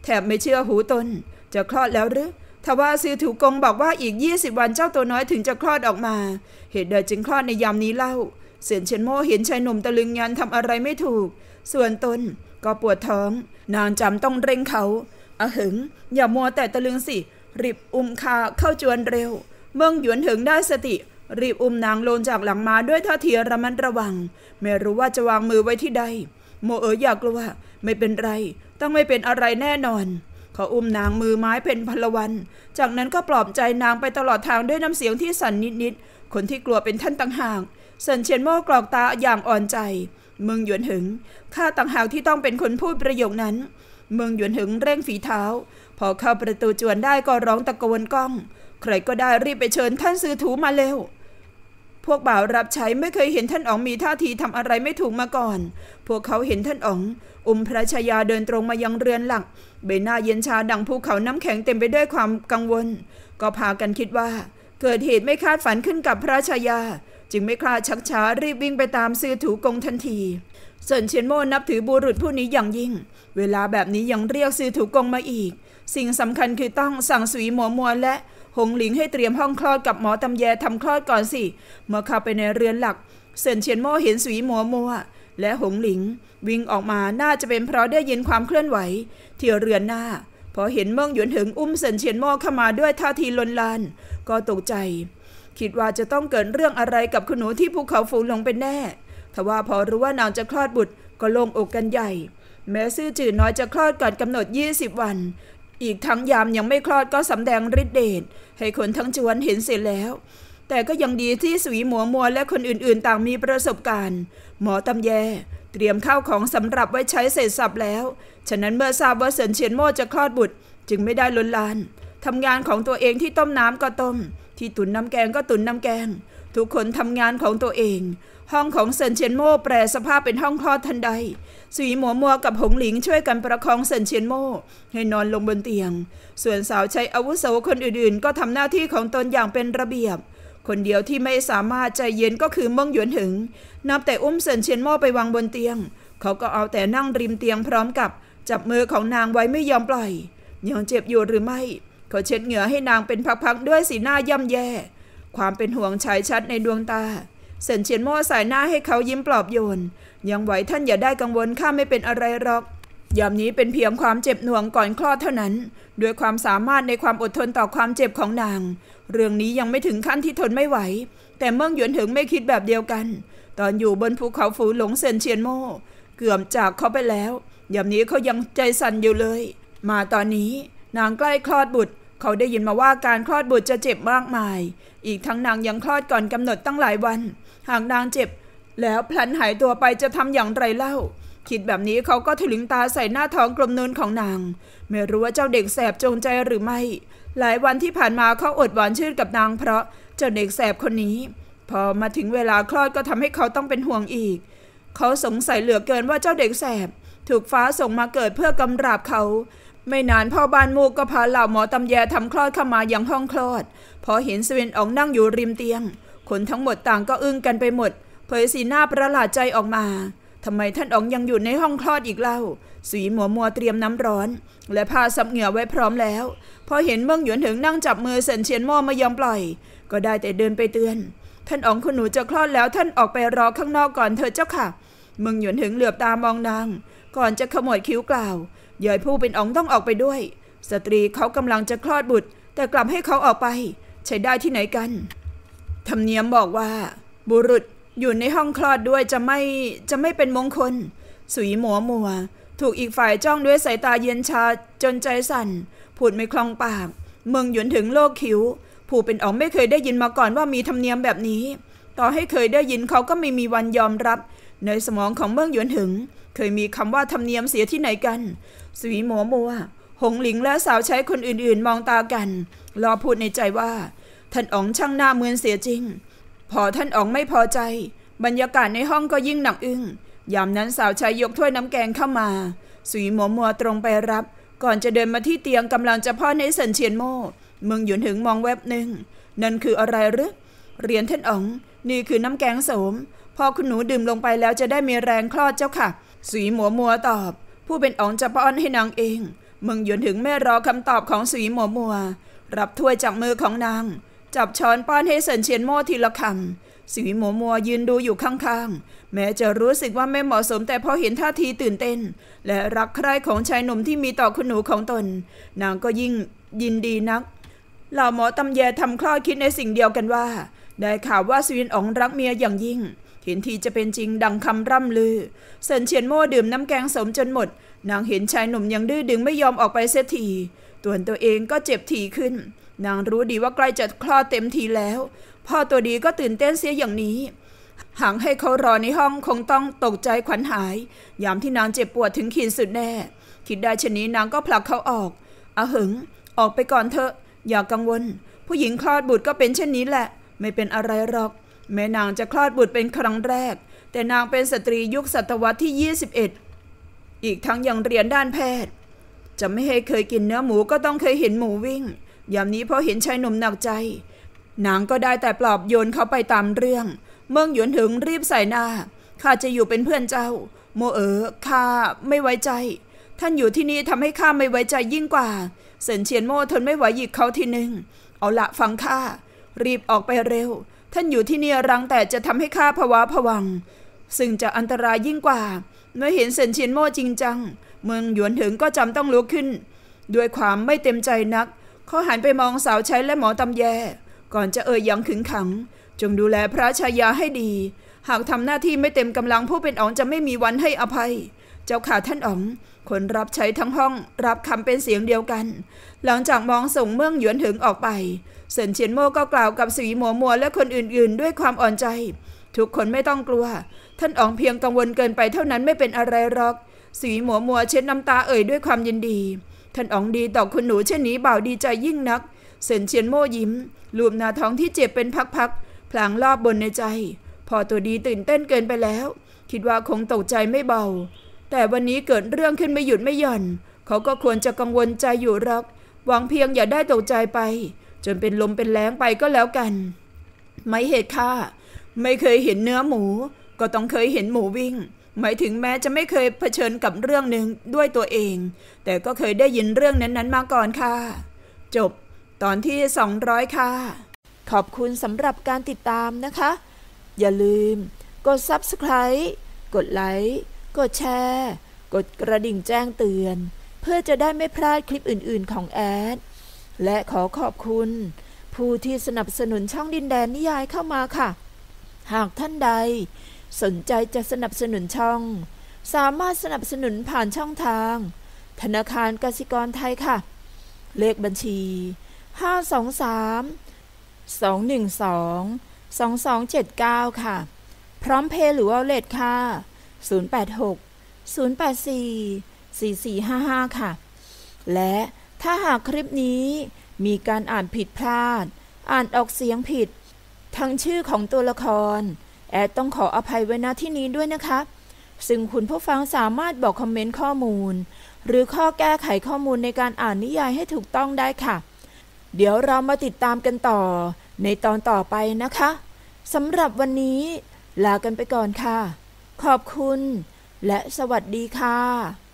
Speaker 1: แถบไม่เชื่อหูตน จะคลอดแล้วหรือ ทว่าซือถูกงบอกว่าอีก 20 วันเจ้าตัวน้อยถึงจะคลอดออกมา เหตุใดจึงคลอดในยามนี้เล่า เสียนเชนโม่เห็นชายหนุ่มตะลึงยันทำอะไรไม่ถูก ส่วนตนก็ปวดท้อง นางจำต้องเร่งเขาอาหึง อย่ามัวแต่ตะลึงสิ รีบอุ้มคาเข้าจวนเร็วเมืองหยวนหึงได้สติรีบอุ้มนางลงจากหลังมาด้วยท่าทีระมัดระวัง ไม่รู้ว่าจะวางมือไว้ที่ใดโมเอ๋ยอยากลัวไม่เป็นไร ต้องไม่เป็นอะไรแน่นอน เขาอุ้มนางมือไม้เป็นพลวัน จากนั้นก็ปลอบใจนางไปตลอดทางด้วยน้ำเสียงที่สั่นนิดๆ คนที่กลัวเป็นท่านต่างหากเซินเชียนโม่กรอกตาอย่างอ่อนใจมึงหยวนหึงข้าต่างหากที่ต้องเป็นคนพูดประโยคนั้นเมืองหยวนหึงเร่งฝีเท้า พอเข้าประตูจวนได้ก็ร้องตะโกนก้องใครก็ได้รีบไปเชิญท่านซื้อถูมาเร็วพวกบ่าวรับใช้ไม่เคยเห็นท่านอ๋องมีท่าทีทำอะไรไม่ถูกมาก่อน พวกเขาเห็นท่านอ๋องอุ้มพระชายาเดินตรงมายังเรือนหลักใบหน้าเย็นชาดังภูเขาน้ำแข็งเต็มไปด้วยความกังวล ก็พากันคิดว่า เกิดเหตุไม่คาดฝันขึ้นกับพระชายา จึงไม่คลาดชักช้ารีบวิ่งไปตามซื้อถูกงทันทีส่วนเชียนโม่นับถือบุรุษผู้นี้อย่างยิ่ง เวลาแบบนี้ยังเรียกซื้อถูกงมาอีก สิ่งสำคัญคือต้องสั่งสวีหมัวมัวและหงหลิงให้เตรียมห้องคลอดกับหมอตำแยทำคลอดก่อนสิ เมื่อเข้าไปในเรือนหลักเซินเฉียนโม่เห็นสุยหมัวมัวและหงหลิงวิ่งออกมาน่าจะเป็นเพราะได้ยินความเคลื่อนไหวที่เรือนหน้าพอเห็นเมืองหยวนเถิงอุ้มเซินเฉียนโม่เข้ามาด้วยท่าทีลนลาน ก็ตกใจ คิดว่าจะต้องเกิดเรื่องอะไรกับคุณหนูที่ภูเขาฝูหลงเป็นแน่ทว่าพอรู้ว่านางจะคลอดบุตร ก็โล่งอกกันใหญ่ แม้ซื่อจื่อน้อยจะคลอดก่อนกำหนด20วันอีกทั้งยามยังไม่คลอดก็สำแดงฤทธิเดชให้คนทั้งจวนเห็นเสร็จแล้ว แต่ก็ยังดีที่สวีหมัวมัวและคนอื่นๆต่างมีประสบการณ์ หมอตำแย เตรียมข้าวของสำหรับไว้ใช้เสร็จสับแล้ว ฉะนั้นเมื่อทราบว่าเสินเฉียนโม่จะคลอดบุตร จึงไม่ได้ลนลานทำงานของตัวเองที่ต้มน้ำก็ต้ม ที่ตุนน้ำแกงก็ตุนน้ำแกง ทุกคนทำงานของตัวเอง ห้องของเซินเชียนโม่แปรสภาพเป็นห้องคลอดทันใดสีหมัวมัวกับหงหลิงช่วยกันประคองเซินเชียนโม่ให้นอนลงบนเตียง ส่วนสาวใช้อาวุโสคนอื่นๆ ก็ทำหน้าที่ของตนอย่างเป็นระเบียบ คนเดียวที่ไม่สามารถใจเย็นก็คือเมืองหยวนหึงนับแต่อุ้มเซินเชียนโม่ไปวางบนเตียง เขาก็เอาแต่นั่งริมเตียงพร้อมกับ จับมือของนางไว้ไม่ยอมปล่อยยังเจ็บอยู่หรือไม่ เขาเช็ดเหงื่อให้นางเป็นพักๆด้วยสีหน้าย่ำแย่ ความเป็นห่วงชายชัดในดวงตาเซนเฉียนโม่สายหน้าให้เขายิ้มปลอบโยนยังไหวท่านอย่าได้กังวลข้าไม่เป็นอะไรหรอก ยามนี้เป็นเพียงความเจ็บหน่วงก่อนคลอดเท่านั้น ด้วยความสามารถในความอดทนต่อความเจ็บของนาง เรื่องนี้ยังไม่ถึงขั้นที่ทนไม่ไหว แต่เมื่อหยวนถึงไม่คิดแบบเดียวกัน ตอนอยู่บนภูเขาฝูหลงเซนเฉียนโม่เกือบจากเขาไปแล้ว ยามนี้เขายังใจสั่นอยู่เลย มาตอนนี้นางใกล้คลอดบุตร เขาได้ยินมาว่าการคลอดบุตรจะเจ็บมากมาย อีกทั้งนางยังคลอดก่อนกำหนดตั้งหลายวันหากนางเจ็บ แล้ว พลันหายตัวไปจะทำอย่างไรเล่า คิดแบบนี้เขาก็ถลึงตาใส่หน้าท้องกลมเนินของนาง ไม่รู้ว่าเจ้าเด็กแสบจงใจหรือไม่ หลายวันที่ผ่านมาเขาอดหวานชื่นกับนางเพราะเจ้าเด็กแสบคนนี้พอมาถึงเวลาคลอดก็ทำให้เขาต้องเป็นห่วงอีก เขาสงสัยเหลือเกินว่าเจ้าเด็กแสบ ถูกฟ้าส่งมาเกิดเพื่อกำราบเขาไม่นานพ่อบ้านมูกก็พาเหล่าหมอตำแยทำคลอดเข้ามายังห้องคลอดพอเห็นสเวนอองนั่งอยู่ริมเตียงคนทั้งหมดต่างก็อึ้งกันไปหมด เผยสีหน้าประหลาดใจออกมา ทำไมท่านองยังอยู่ในห้องคลอดอีกเล่า สีหมัวมัวเตรียมน้ำร้อน และผ้าซับเหงื่อไว้พร้อมแล้ว พอเห็นเมืองหยวนถึงนั่งจับมือเซินเชียนม่อมายอมปล่อย ก็ได้แต่เดินไปเตือน ท่านองคุณหนูจะคลอดแล้วท่านออกไปรอข้างนอกก่อนเถิดเจ้าค่ะเมืองหยวนถึงเหลือบตามองนางก่อนจะขมวดคิ้วกล่าวยยยผู้เป็นอองต้องออกไปด้วย สตรีเขากำลังจะคลอดบุตร แต่กลับให้เขาออกไป ใช้ได้ที่ไหนกันธรรมเนียมบอกว่า บุรุษอยู่ในห้องคลอดด้วยจะไม่จะไม่เป็นมงคล สุยหมัวมัว ถูกอีกฝ่ายจ้องด้วยสายตาเย็นชาจนใจสั่น พูดไม่คล่องปาก เมืองหยุนถึงโลกคิ้ว ผู้เป็นอ๋องไม่เคยได้ยินมาก่อนว่ามีธรรมเนียมแบบนี้ ต่อให้เคยได้ยินเขาก็ไม่มีวันยอมรับ ในสมองของเมืองหยวนถึง เคยมีคำว่าธรรมเนียมเสียที่ไหนกันสุยหมัวมัว หงหลิงและสาวใช้คนอื่นๆ มองตากันรอพูดในใจว่าท่านอ๋องช่างหน้าเหมือนเสียจริง พอท่านอ๋อง ไม่พอใจ บรรยากาศในห้องก็ยิ่งหนักอึ้ง ยามนั้นสาวใช้ยกถ้วยน้ำแกงเข้ามา สุยหมัวมัวตรงไปรับ ก่อนจะเดินมาที่เตียงกำลังจะพ่อในเซินเชียนโม่เมืองหยุนหึงมองแวบหนึ่ง นั่นคืออะไรหรือเรียนท่านอ๋อง นี่คือน้ำแกงโสม พอคุณหนูดื่มลงไปแล้วจะได้มีแรงคลอดเจ้าค่ะสุยหมัวมัวตอบ ผู้เป็นอ๋องจะป้อนให้นางเอง มึงหยุนถึงแม่รอคำตอบของสุยหมัวมัว รับถ้วยจากมือของนางจับช้อนป้อนให้เซินเชียนโม่ทีละคำสีหมัวมัวยืนดูอยู่ข้างๆ แม้จะรู้สึกว่าไม่เหมาะสมแต่พอเห็นท่าทีตื่นเต้น และรักใคร่ของชายหนุ่มที่มีต่อคุณหนูของตน นางก็ยิ่งยินดีนักเหล่าหมอตำแยทำคลอดคิดในสิ่งเดียวกันว่า ได้ข่าวว่าสวินอ๋องรักเมียอย่างยิ่ง เห็นทีจะเป็นจริงดังคำร่ำลือเซินเฉียนโม่ดื่มน้ำแกงสมจนหมด นางเห็นชายหนุ่มยังดื้อดึงไม่ยอมออกไปเสียทีตัวตัวเองก็เจ็บทีขึ้นนางรู้ดีว่าใกล้จะคลอดเต็มทีแล้ว พ่อตัวดีก็ตื่นเต้นเสียอย่างนี้หางให้เขารอในห้องคงต้องตกใจขวัญหาย ยามที่นางเจ็บปวดถึงขีดสุดแน่ คิดได้ชนี้นางก็ผลักเขาออกอาหึงออกไปก่อนเถอะ อย่ากกังวล ผู้หญิงคลอดบุตรก็เป็นเช่นนี้แหละ ไม่เป็นอะไรหรอก แม่นางจะคลอดบุตรเป็นครั้งแรก แต่นางเป็นสตรียุคศตวรรษที่ 21 อีกทั้งยังเรียนด้านแพทย์ จะไม่ให้เคยกินเนื้อหมูก็ต้องเคยเห็นหมูวิ่งยามนี้พอเห็นชายหนุ่มหนักใจ นางก็ได้แต่ปลอบโยนเขาไปตามเรื่อง เมืองหยวนถึงรีบใส่หน้า ข้าจะอยู่เป็นเพื่อนเจ้า โมเอ๋อข้าไม่ไว้ใจ ท่านอยู่ที่นี่ทำให้ข้าไม่ไว้ใจยิ่งกว่า เสินเฉียนโม่ทนไม่ไหวหยิกเขาทีหนึ่ง เอาละฟังข้า รีบออกไปเร็ว ท่านอยู่ที่นี่รังแต่จะทำให้ข้าผวาผวัง ซึ่งจะอันตรายยิ่งกว่าเมื่อเห็นเสินเฉียนโม่จริงจัง เมืองหยวนถึงก็จำต้องลุกขึ้น ด้วยความไม่เต็มใจนักเขาหันไปมองสาวใช้และหมอตำแยก่อนจะเอ่ยยังขึงขัง จงดูแลพระชายาให้ดี หากทำหน้าที่ไม่เต็มกำลังผู้เป็นอ๋องจะไม่มีวันให้อภัย เจ้าข่าท่านอ๋องคนรับใช้ทั้งห้องรับคำเป็นเสียงเดียวกัน หลังจากมองส่งเมืองหยวนถึงออกไปเซินเฉียนโม่ก็กล่าวกับสีหมัวมัวและคนอื่นๆ ด้วยความอ่อนใจ ทุกคนไม่ต้องกลัว ท่านอ๋องเพียงกังวลเกินไปเท่านั้นไม่เป็นอะไรหรอกสีหมัวมัวเช็ดน้ำตาเอ่ยด้วยความยินดีท่านอ๋องดีต่อคุณหนูเช่นนี้เบาดีใจยิ่งนักเซนเชียนโม่ยิ้มลูบหน้าท้องที่เจ็บเป็นพักๆพลางรอบบนในใจ พอตัวดีตื่นเต้นเกินไปแล้ว คิดว่าคงตกใจไม่เบา แต่วันนี้เกิดเรื่องขึ้นไม่หยุดไม่หย่อนเขาก็ควรจะกังวลใจอยู่รักหวังเพียงอย่าได้ตกใจไป จนเป็นลมเป็นแรงไปก็แล้วกัน ไม่เหตุค่ะไม่เคยเห็นเนื้อหมู ก็ต้องเคยเห็นหมูวิ่งหมายถึงแม้จะไม่เคยเผชิญกับเรื่องหนึ่งด้วยตัวเอง แต่ก็เคยได้ยินเรื่องนั้นๆมาก่อนค่ะ จบตอนที่ 200 ค่ะ ขอบคุณสำหรับการติดตามนะคะ อย่าลืมกด Subscribe กดไลค์กดแชร์กดกระดิ่งแจ้งเตือน เพื่อจะได้ไม่พลาดคลิปอื่นๆของแอด และขอขอบคุณ ผู้ที่สนับสนุนช่องดินแดนนิยายเข้ามาค่ะ หากท่านใดสนใจจะสนับสนุนช่อง สามารถสนับสนุนผ่านช่องทาง ธนาคารกสิกรไทยค่ะ เลขบัญชี523 212 2279 ค่ะ พร้อมเพย์หรือวอาเลทค่ะ086 084 4455 ค่ะ และถ้าหากคลิปนี้มีการอ่านผิดพลาด อ่านออกเสียงผิด ทั้งชื่อของตัวละครแอดต้องขออภัยไว้ณที่นี้ด้วยนะคะ ซึ่งคุณผู้ฟังสามารถบอกคอมเมนต์ข้อมูล หรือข้อแก้ไขข้อมูลในการอ่านนิยายให้ถูกต้องได้ค่ะ เดี๋ยวเรามาติดตามกันต่อในตอนต่อไปนะคะ สำหรับวันนี้ลากันไปก่อนค่ะ ขอบคุณและสวัสดีค่ะ